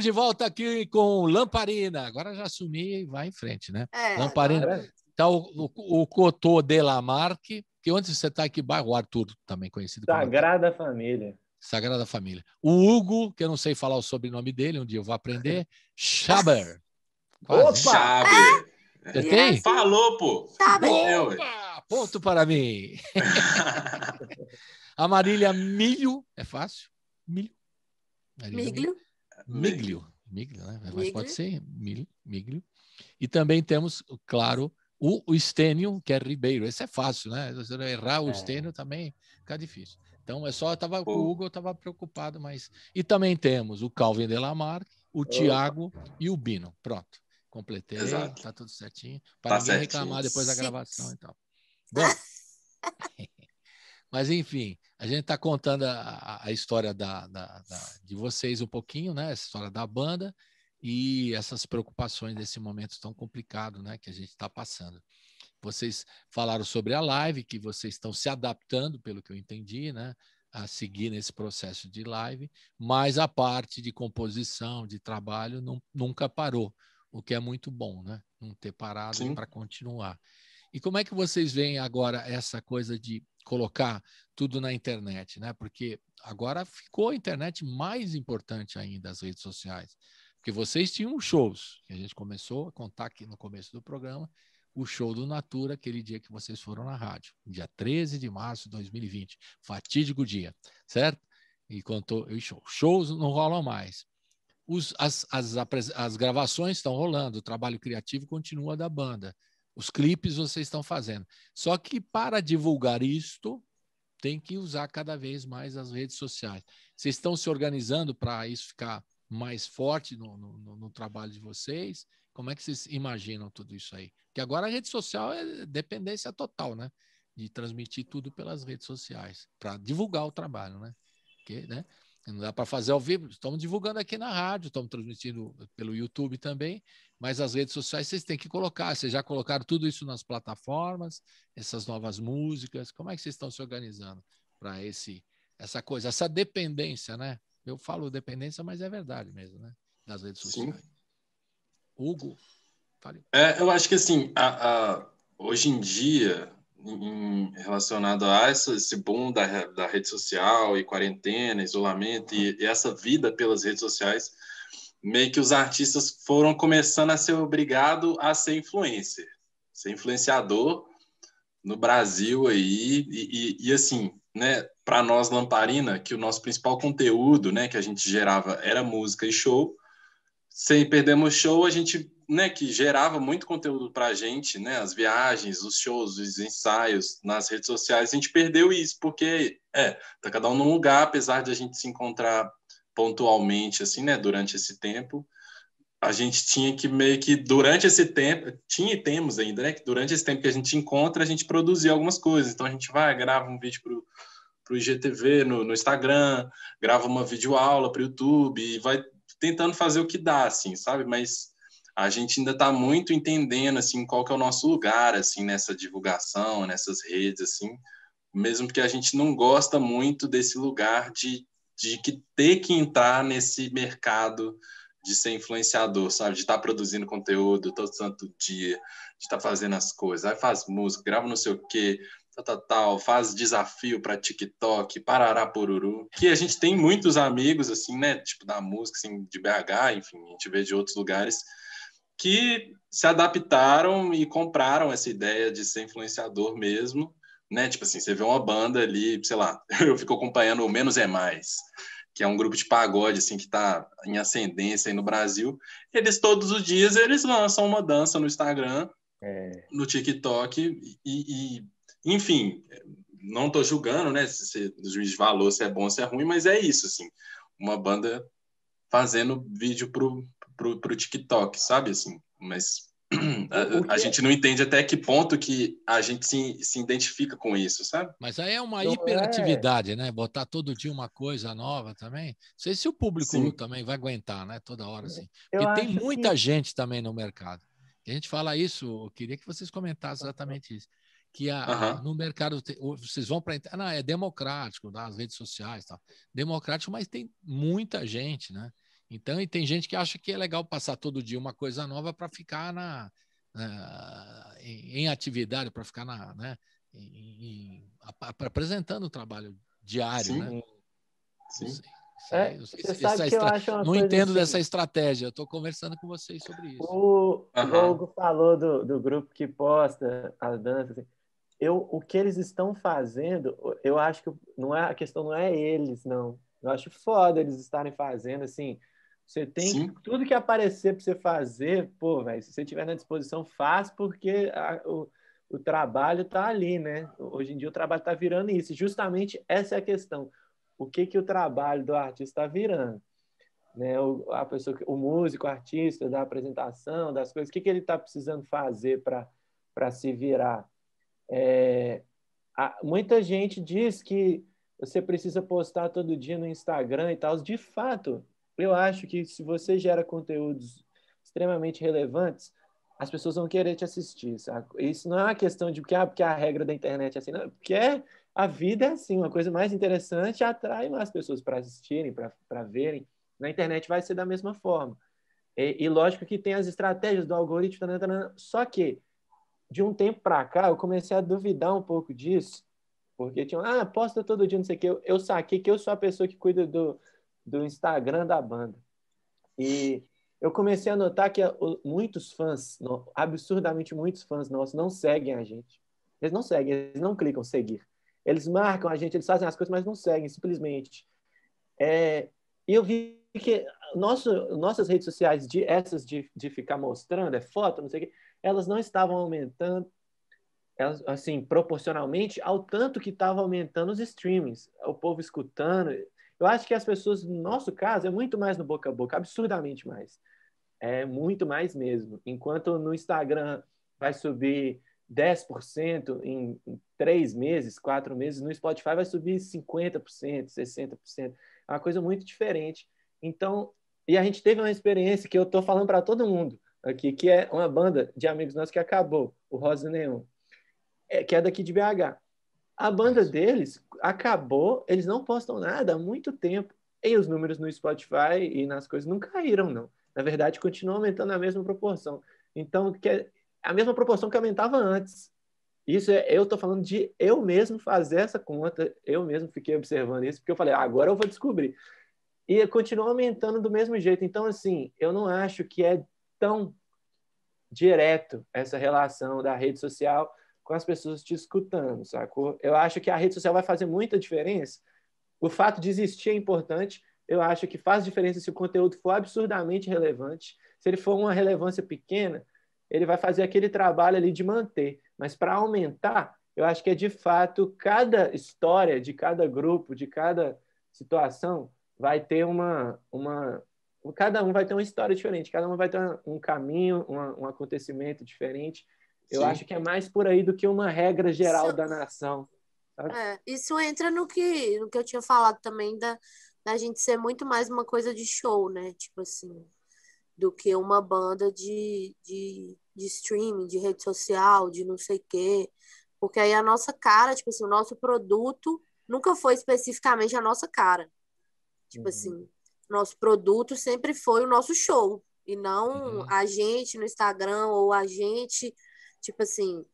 de volta aqui com Lamparina. Agora já assumi e vai em frente, né? É, Lamparina. Está é. o, o, o Cotô de Marque. que onde você está? aqui bairro? O Arthur, também conhecido Sagrada como... Família. Sagrada Família. O Hugo, que eu não sei falar o sobrenome dele, um dia eu vou aprender. Chaber [LAUGHS] Opa! Schaber. Você tem? Falou, pô. Opa! Ponto para mim. [LAUGHS] [LAUGHS] Amarília Milho. É fácil? Milho. Milho. Miglio. Miglio, né? Mas pode ser miglio. E também temos, claro, o, o estênio, que é ribeiro. Esse é fácil, né? Você errar o é. estênio também fica difícil. Então, é só, tava, o Hugo tava preocupado, mas... E também temos o Calvin Delamar, o Thiago Tiago e o Bino. Pronto. Completei, Exato. tá tudo certinho. Tá Para tá reclamar depois da gravação e então. tal. Bom, [LAUGHS] [LAUGHS] mas enfim, a gente está contando a, a história da, da, da, de vocês um pouquinho, né? Essa história da banda e essas preocupações nesse momento tão complicado, né? Que a gente está passando. Vocês falaram sobre a live, que vocês estão se adaptando, pelo que eu entendi, né? A seguir nesse processo de live, mas a parte de composição, de trabalho, não, nunca parou, o que é muito bom, né? Não ter parado para continuar. E como é que vocês veem agora essa coisa de colocar tudo na internet, né? Porque agora ficou a internet mais importante ainda, as redes sociais. Porque vocês tinham shows, que a gente começou a contar aqui no começo do programa, o show do Natura, aquele dia que vocês foram na rádio, dia 13 de março de 2020, fatídico dia, certo? E contou, e show. shows não rolam mais. Os, as, as, as gravações estão rolando, o trabalho criativo continua da banda. Os clipes vocês estão fazendo. Só que para divulgar isto, tem que usar cada vez mais as redes sociais. Vocês estão se organizando para isso ficar mais forte no, no, no, trabalho de vocês? Como é que vocês imaginam tudo isso aí? Porque agora a rede social é dependência total, né? De transmitir tudo pelas redes sociais, para divulgar o trabalho, né? Porque, né? Não dá para fazer ao vivo, estamos divulgando aqui na rádio, estamos transmitindo pelo YouTube também, mas as redes sociais vocês têm que colocar. Vocês já colocaram tudo isso nas plataformas, essas novas músicas. Como é que vocês estão se organizando para esse essa coisa, essa dependência, né? Eu falo dependência, mas é verdade mesmo, né? Das redes sociais. Sim. Hugo, fale. É, eu acho que assim, a, a, hoje em dia, em, relacionado a essa, esse boom da, da rede social e quarentena, isolamento e, e essa vida pelas redes sociais meio que os artistas foram começando a ser obrigado a ser influencer, ser influenciador no Brasil aí e, e, e assim, né? Para nós Lamparina, que o nosso principal conteúdo, né, que a gente gerava era música e show. Sem perdermos show, a gente, né, que gerava muito conteúdo para a gente, né, as viagens, os shows, os ensaios nas redes sociais, a gente perdeu isso porque é, tá cada um num lugar, apesar de a gente se encontrar pontualmente, assim, né, durante esse tempo, a gente tinha que meio que durante esse tempo, tinha e temos ainda, né? Que durante esse tempo que a gente encontra, a gente produzia algumas coisas. Então a gente vai, grava um vídeo pro, pro IGTV, no, no Instagram, grava uma videoaula pro YouTube e vai tentando fazer o que dá, assim, sabe? Mas a gente ainda está muito entendendo, assim, qual que é o nosso lugar, assim, nessa divulgação, nessas redes, assim, mesmo porque a gente não gosta muito desse lugar de de que ter que entrar nesse mercado de ser influenciador, sabe? De estar tá produzindo conteúdo todo santo dia, de estar tá fazendo as coisas. Aí faz música, grava não sei o quê, tal, tal, tal faz desafio para TikTok, parará poruru. Que a gente tem muitos amigos, assim, né? Tipo, da música, assim, de BH, enfim, a gente vê de outros lugares, que se adaptaram e compraram essa ideia de ser influenciador mesmo né? Tipo assim, você vê uma banda ali, sei lá, [LAUGHS] eu fico acompanhando o Menos é Mais, que é um grupo de pagode, assim, que está em ascendência aí no Brasil. Eles, todos os dias, eles lançam uma dança no Instagram, é. no TikTok, e, e enfim, não estou julgando, né? Se, se juiz de valor, se é bom, se é ruim, mas é isso, assim. Uma banda fazendo vídeo pro, pro, pro TikTok, sabe? Assim, mas [CLEARS THROAT] a, a gente não entende até que ponto que a gente se, se identifica com isso, sabe? Mas aí é uma então, hiperatividade, é... né? Botar todo dia uma coisa nova também. Não sei se o público Sim. também vai aguentar, né? Toda hora, assim. Eu Porque tem muita que... gente também no mercado. A gente fala isso, eu queria que vocês comentassem exatamente isso. Que a, uhum. a, no mercado, vocês vão para. Ah, não, é democrático, nas redes sociais tal. Democrático, mas tem muita gente, né? Então, e tem gente que acha que é legal passar todo dia uma coisa nova para ficar na, na em, em, atividade, para ficar na, né, em, em, apresentando o trabalho diário, Sim. né? Sim. É, estra... Não entendo assim. dessa estratégia, eu estou conversando com vocês sobre isso. O Hugo falou do, do grupo que posta as danças. Assim. Eu, o que eles estão fazendo, eu acho que não é, a questão não é eles, não. Eu acho foda eles estarem fazendo, assim, você tem Sim. tudo que aparecer para você fazer, pô, velho, se você tiver na disposição, faz, porque a, o, o trabalho está ali, né? Hoje em dia o trabalho está virando isso. Justamente essa é a questão. O que, que o trabalho do artista está virando? Né? O, a pessoa, o músico, o artista, da apresentação, das coisas, o que, que ele está precisando fazer para se virar? É, a, muita gente diz que você precisa postar todo dia no Instagram e tal. De fato, eu acho que se você gera conteúdos extremamente relevantes, as pessoas vão querer te assistir. Sabe? Isso não é uma questão de que, ah, porque a regra da internet é assim, não, porque é, a vida é assim, uma coisa mais interessante atrai mais pessoas para assistirem, para verem. Na internet vai ser da mesma forma. E, e lógico que tem as estratégias do algoritmo, tanana, só que de um tempo para cá eu comecei a duvidar um pouco disso, porque tinha, ah, posta todo dia, não sei o quê. Eu, eu saquei que eu sou a pessoa que cuida do, do Instagram da banda. E eu comecei a notar que uh, muitos fãs, absurdamente muitos fãs nossos, não seguem a gente. Eles não seguem, eles não clicam seguir. Eles marcam a gente, eles fazem as coisas, mas não seguem, simplesmente. É, e eu vi que nosso, nossas redes sociais, de, essas de, de ficar mostrando, é foto, não sei o quê, elas não estavam aumentando, elas, assim, proporcionalmente ao tanto que estava aumentando os streamings. O povo escutando, eu acho que as pessoas, no nosso caso, é muito mais no boca a boca, absurdamente mais. É muito mais mesmo. Enquanto no Instagram vai subir 10% em, em três meses, quatro meses, no Spotify vai subir 50%, 60%. É uma coisa muito diferente. Então, e a gente teve uma experiência que eu estou falando para todo mundo aqui, que é uma banda de amigos nossos que acabou, o Rosa Neon, é, que é daqui de BH. A banda deles acabou, eles não postam nada há muito tempo. E os números no Spotify e nas coisas não caíram, não. Na verdade, continua aumentando a mesma proporção. Então, que é a mesma proporção que aumentava antes. Isso é, eu estou falando de eu mesmo fazer essa conta, eu mesmo fiquei observando isso, porque eu falei, ah, agora eu vou descobrir. E continua aumentando do mesmo jeito. Então, assim, eu não acho que é tão direto essa relação da rede social com as pessoas te escutando, sacou? Eu acho que a rede social vai fazer muita diferença. O fato de existir é importante. Eu acho que faz diferença se o conteúdo for absurdamente relevante. Se ele for uma relevância pequena, ele vai fazer aquele trabalho ali de manter. Mas para aumentar, eu acho que é de fato cada história de cada grupo, de cada situação, vai ter uma, uma cada um vai ter uma história diferente, cada um vai ter um caminho, um, um acontecimento diferente. Eu Sim. acho que é mais por aí do que uma regra geral isso... da nação. É, isso entra no que, no que eu tinha falado também da, da gente ser muito mais uma coisa de show, né? Tipo assim, do que uma banda de, de, de streaming, de rede social, de não sei o quê. Porque aí a nossa cara, tipo assim, o nosso produto nunca foi especificamente a nossa cara. Tipo uhum. assim, nosso produto sempre foi o nosso show. E não uhum. a gente no Instagram ou a gente Tipo assim,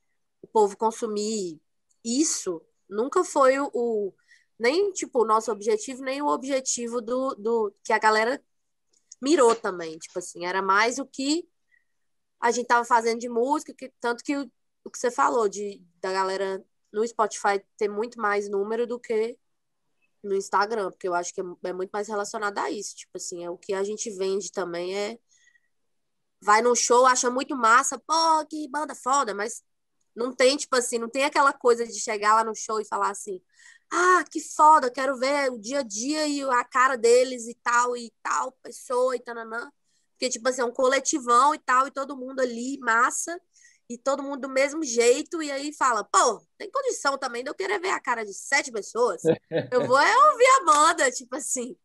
o povo consumir isso nunca foi o, o nem tipo o nosso objetivo, nem o objetivo do, do que a galera mirou também, tipo assim, era mais o que a gente tava fazendo de música, que, tanto que o, o que você falou de da galera no Spotify ter muito mais número do que no Instagram, porque eu acho que é, é muito mais relacionado a isso, tipo assim, é o que a gente vende também é vai num show, acha muito massa, pô, que banda foda, mas não tem, tipo assim, não tem aquela coisa de chegar lá no show e falar assim, ah, que foda, quero ver o dia a dia e a cara deles e tal, e tal, pessoa e tananã. Porque, tipo assim, é um coletivão e tal, e todo mundo ali, massa, e todo mundo do mesmo jeito, e aí fala, pô, tem condição também de eu querer ver a cara de sete pessoas? Eu vou é ouvir a banda, [LAUGHS] tipo assim.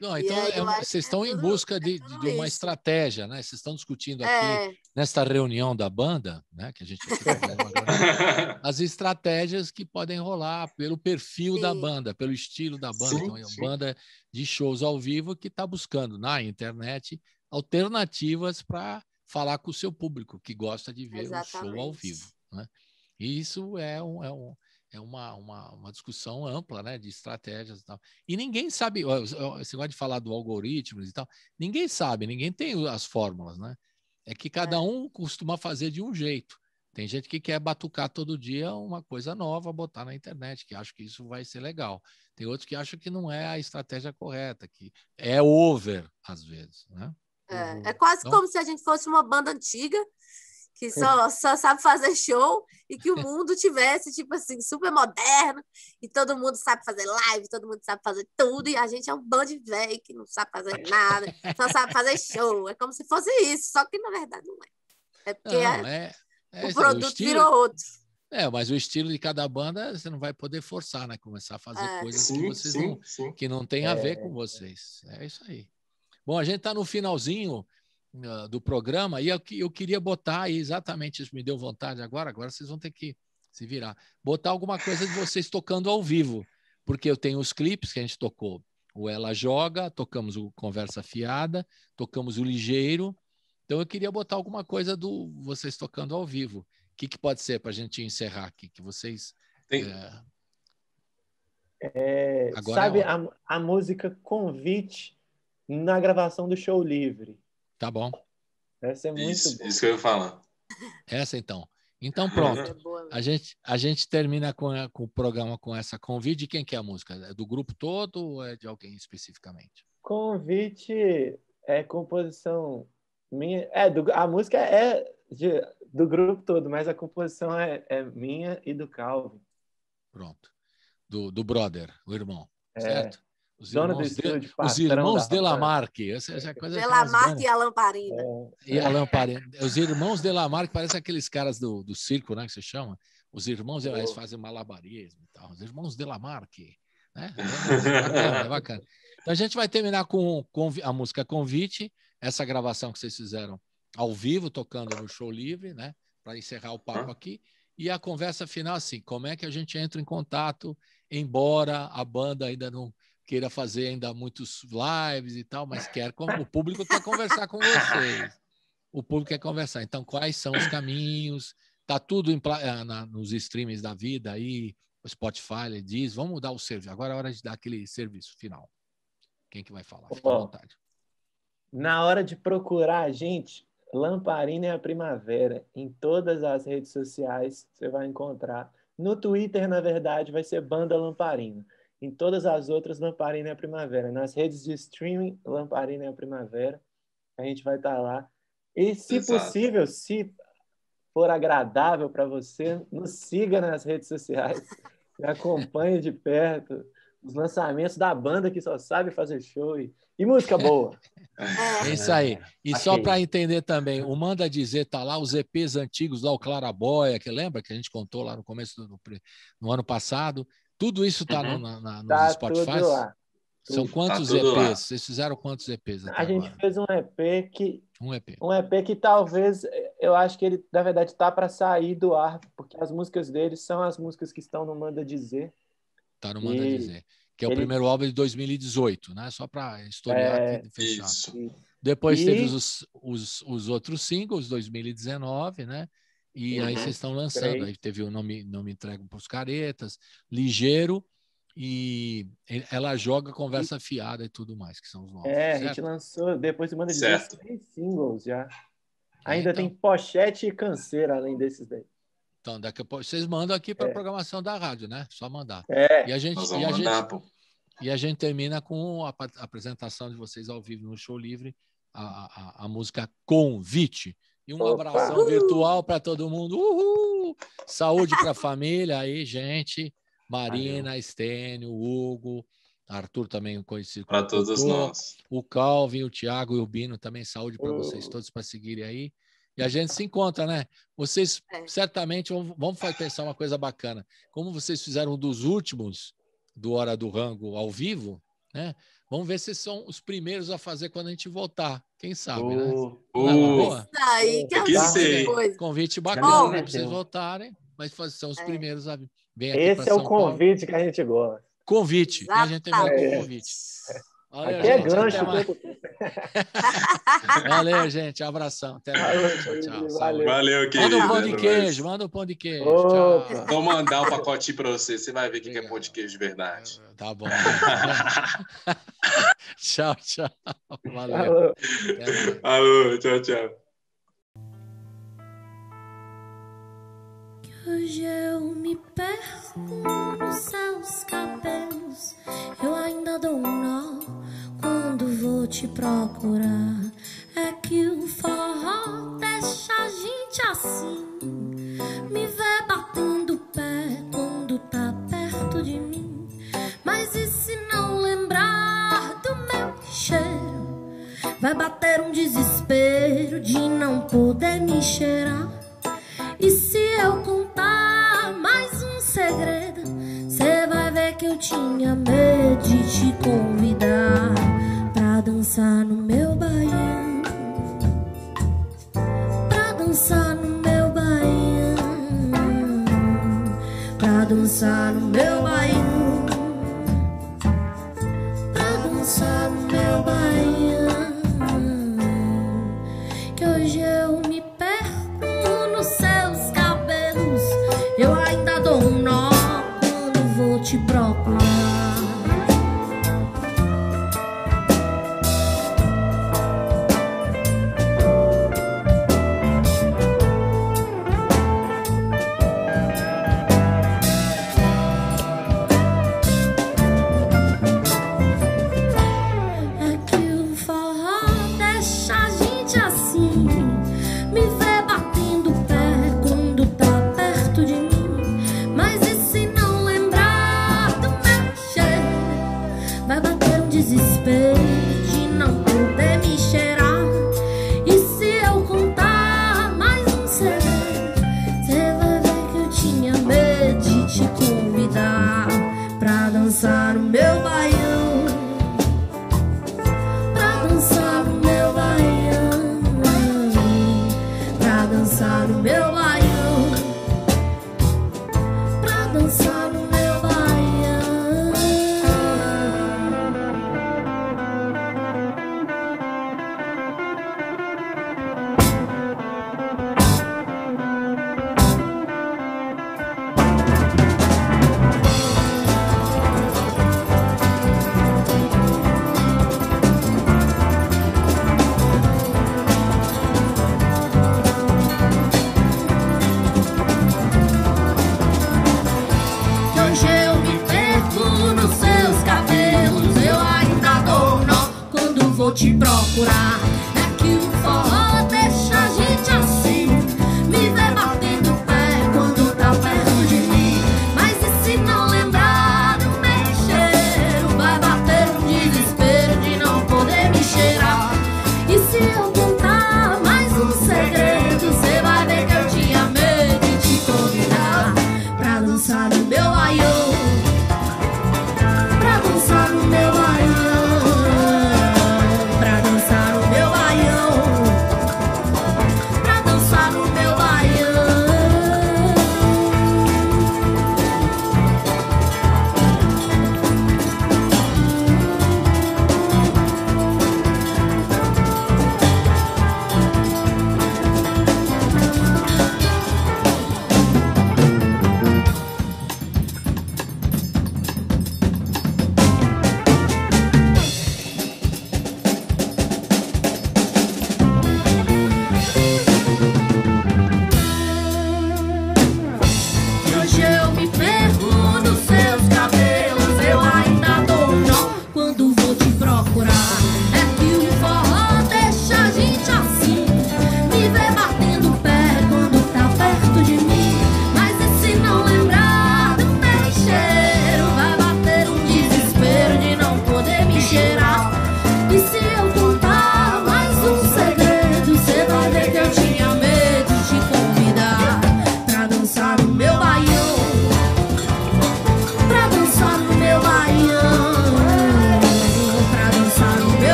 Não, então é vocês estão é em busca é de, de uma estratégia, né? Vocês estão discutindo aqui é. nesta reunião da banda, né? Que a gente né, [LAUGHS] as estratégias que podem rolar pelo perfil sim. da banda, pelo estilo da banda. Sim, então, é uma sim. banda de shows ao vivo que está buscando na internet alternativas para falar com o seu público que gosta de ver Exatamente. o show ao vivo. Né? E isso é um, é um é uma, uma, uma, discussão ampla, né, de estratégias e tal. E ninguém sabe, você gosta de falar do algoritmo e tal, ninguém sabe, ninguém tem as fórmulas, né? É que cada é. um costuma fazer de um jeito. Tem gente que quer batucar todo dia uma coisa nova, botar na internet, que acha que isso vai ser legal. Tem outros que acham que não é a estratégia correta, que é over, às vezes, né? É, é quase então, como se a gente fosse uma banda antiga que só, só sabe fazer show e que o [LAUGHS] mundo tivesse, tipo assim, super moderno e todo mundo sabe fazer live, todo mundo sabe fazer tudo e a gente é um bando de velho que não sabe fazer nada, só sabe fazer show. É como se fosse isso, só que na verdade não é. É porque não, é, é, o é produto o estilo, virou outro. É, mas o estilo de cada banda você não vai poder forçar, né? Começar a fazer é. coisas sim, que vocês sim, não, sim. que não tem a ver é. com vocês. É isso aí. Bom, a gente está no finalzinho. Ah, do programa, e eu, eu queria botar aí exatamente isso, me deu vontade agora, agora vocês vão ter que se virar. Botar alguma coisa de vocês tocando ao vivo, porque eu tenho os clipes que a gente tocou. O Ela Joga, tocamos o Conversa Fiada, tocamos o Ligeiro. Então eu queria botar alguma coisa do vocês tocando ao vivo. O que, que pode ser para a gente encerrar aqui? Que vocês. Tem... Eh, é... É, sabe é a, a música Convite na gravação do Show Livre? Tá bom. Essa é muito isso, boa. Isso que eu ia falar. Essa então. Então pronto. É a gente, a gente termina com, com o programa com essa convite. Quem que é a música? É do grupo todo ou é de alguém especificamente? Convite é composição minha. É, do, a música é de, do grupo todo, mas a composição é, é minha e do Calvin. Pronto. Do, do brother, o irmão. É. Certo? Os Dona irmãos, de, de os irmãos da Essa, essa é. coisa e a Lamparina. É. E a Lamparina. Os irmãos Delamarque parecem aqueles caras do, do circo, né? Que você chama. Os irmãos, eles fazem malabarismo e tal. Os irmãos Delamarque. Né? É, é bacana. Então a gente vai terminar com, com a música Convite, essa gravação que vocês fizeram ao vivo, tocando no show livre, né? Para encerrar o papo aqui. E a conversa final, assim, como é que a gente entra em contato, embora a banda ainda não queira fazer ainda muitos lives e tal, mas quer o público quer conversar com vocês. O público quer conversar. Então, quais são os caminhos? Tá tudo em, ah, na, nos streamings da vida aí, o Spotify diz, vamos dar o serviço. Agora é hora de dar aquele serviço final. Quem que vai falar? Fica à vontade. Na hora de procurar a gente, Lamparina é a primavera. Em todas as redes sociais você vai encontrar. No Twitter, na verdade, vai ser Banda Lamparina. Em todas as outras, Lamparina é a Primavera. Nas redes de streaming, Lamparina é a Primavera. A gente vai estar tá lá. E, se Exato. possível, se for agradável para você, nos siga nas redes sociais. [LAUGHS] Me acompanhe de perto os lançamentos da banda que só sabe fazer show e, e música boa. É isso aí. E okay. só para entender também, o Manda Dizer tá lá, os EPs antigos lá, o Clarabóia, que lembra que a gente contou lá no começo do no, no ano passado. Tudo isso está uhum. no, nos tá Spotify? Tudo lá. São tá quantos tá EPs? Lá. Vocês fizeram quantos EPs? a gente fez um EP que. Um EP. Um EP que talvez, eu acho que ele, na verdade, está para sair do ar, porque as músicas dele são as músicas que estão no Manda Dizer. Está no Manda e... Dizer. Que é ele... o primeiro álbum de 2018, né? Só para historiar é... e fechar. Isso. Depois e... teve os, os, os outros singles, 2019, né? E uhum. aí vocês estão lançando. Três. Aí teve o nome, me entrego para os caretas, ligeiro e ela joga conversa e... fiada e tudo mais, que são os novos. É, certo? a gente lançou depois de uma de três singles já. É, Ainda então, tem pochete e canseira além desses daí. Então, daqui a pouco vocês mandam aqui para a é. programação da rádio, né? Só mandar. É. E a gente, e a mandar, gente, pô. e a gente termina com a apresentação de vocês ao vivo no show livre, a, a, a música Convite. E um Opa. abração virtual para todo mundo. Uhul! Saúde para a família aí, gente. Marina, Valeu. Estênio, Hugo, Arthur também conhecido. Para todos Arthur, nós. O Calvin, o Tiago e o Bino também. Saúde para uh. vocês todos para seguirem aí. E a gente se encontra, né? Vocês é. certamente vão, vão pensar uma coisa bacana. Como vocês fizeram um dos últimos do Hora do Rango ao vivo, né? Vamos ver se são os primeiros a fazer quando a gente voltar. Quem sabe, oh, né? Oh, boa. É aí, que, que Convite bacana né, para vocês voltarem, mas são os é. primeiros a vir. Esse é o convite Paulo. que a gente gosta. Convite. A gente tem é. convite. Olha, aqui é gente, é gancho. [LAUGHS] Valeu, gente. abração. Até mais. Tchau, tchau. Valeu, Valeu querido. Manda um pão de queijo. Manda um pão de queijo. Vou mandar um pacote para você. Você vai ver o que, que é pão de queijo de verdade. É, tá bom. [LAUGHS] tchau, tchau. Valeu. Alô, tchau, tchau. Hoje eu me perco nos seus cabelos, eu ainda dou um nó quando vou te procurar. É que o forró deixa a gente assim. Me vê batendo o pé quando tá perto de mim. Mas e se não lembrar do meu cheiro? Vai bater um desespero de não poder me cheirar. E se eu contar mais um segredo? Cê vai ver que eu tinha medo de te convidar dançar no meu baião, pra dançar no meu baião, pra dançar no meu baião, pra dançar no meu baião.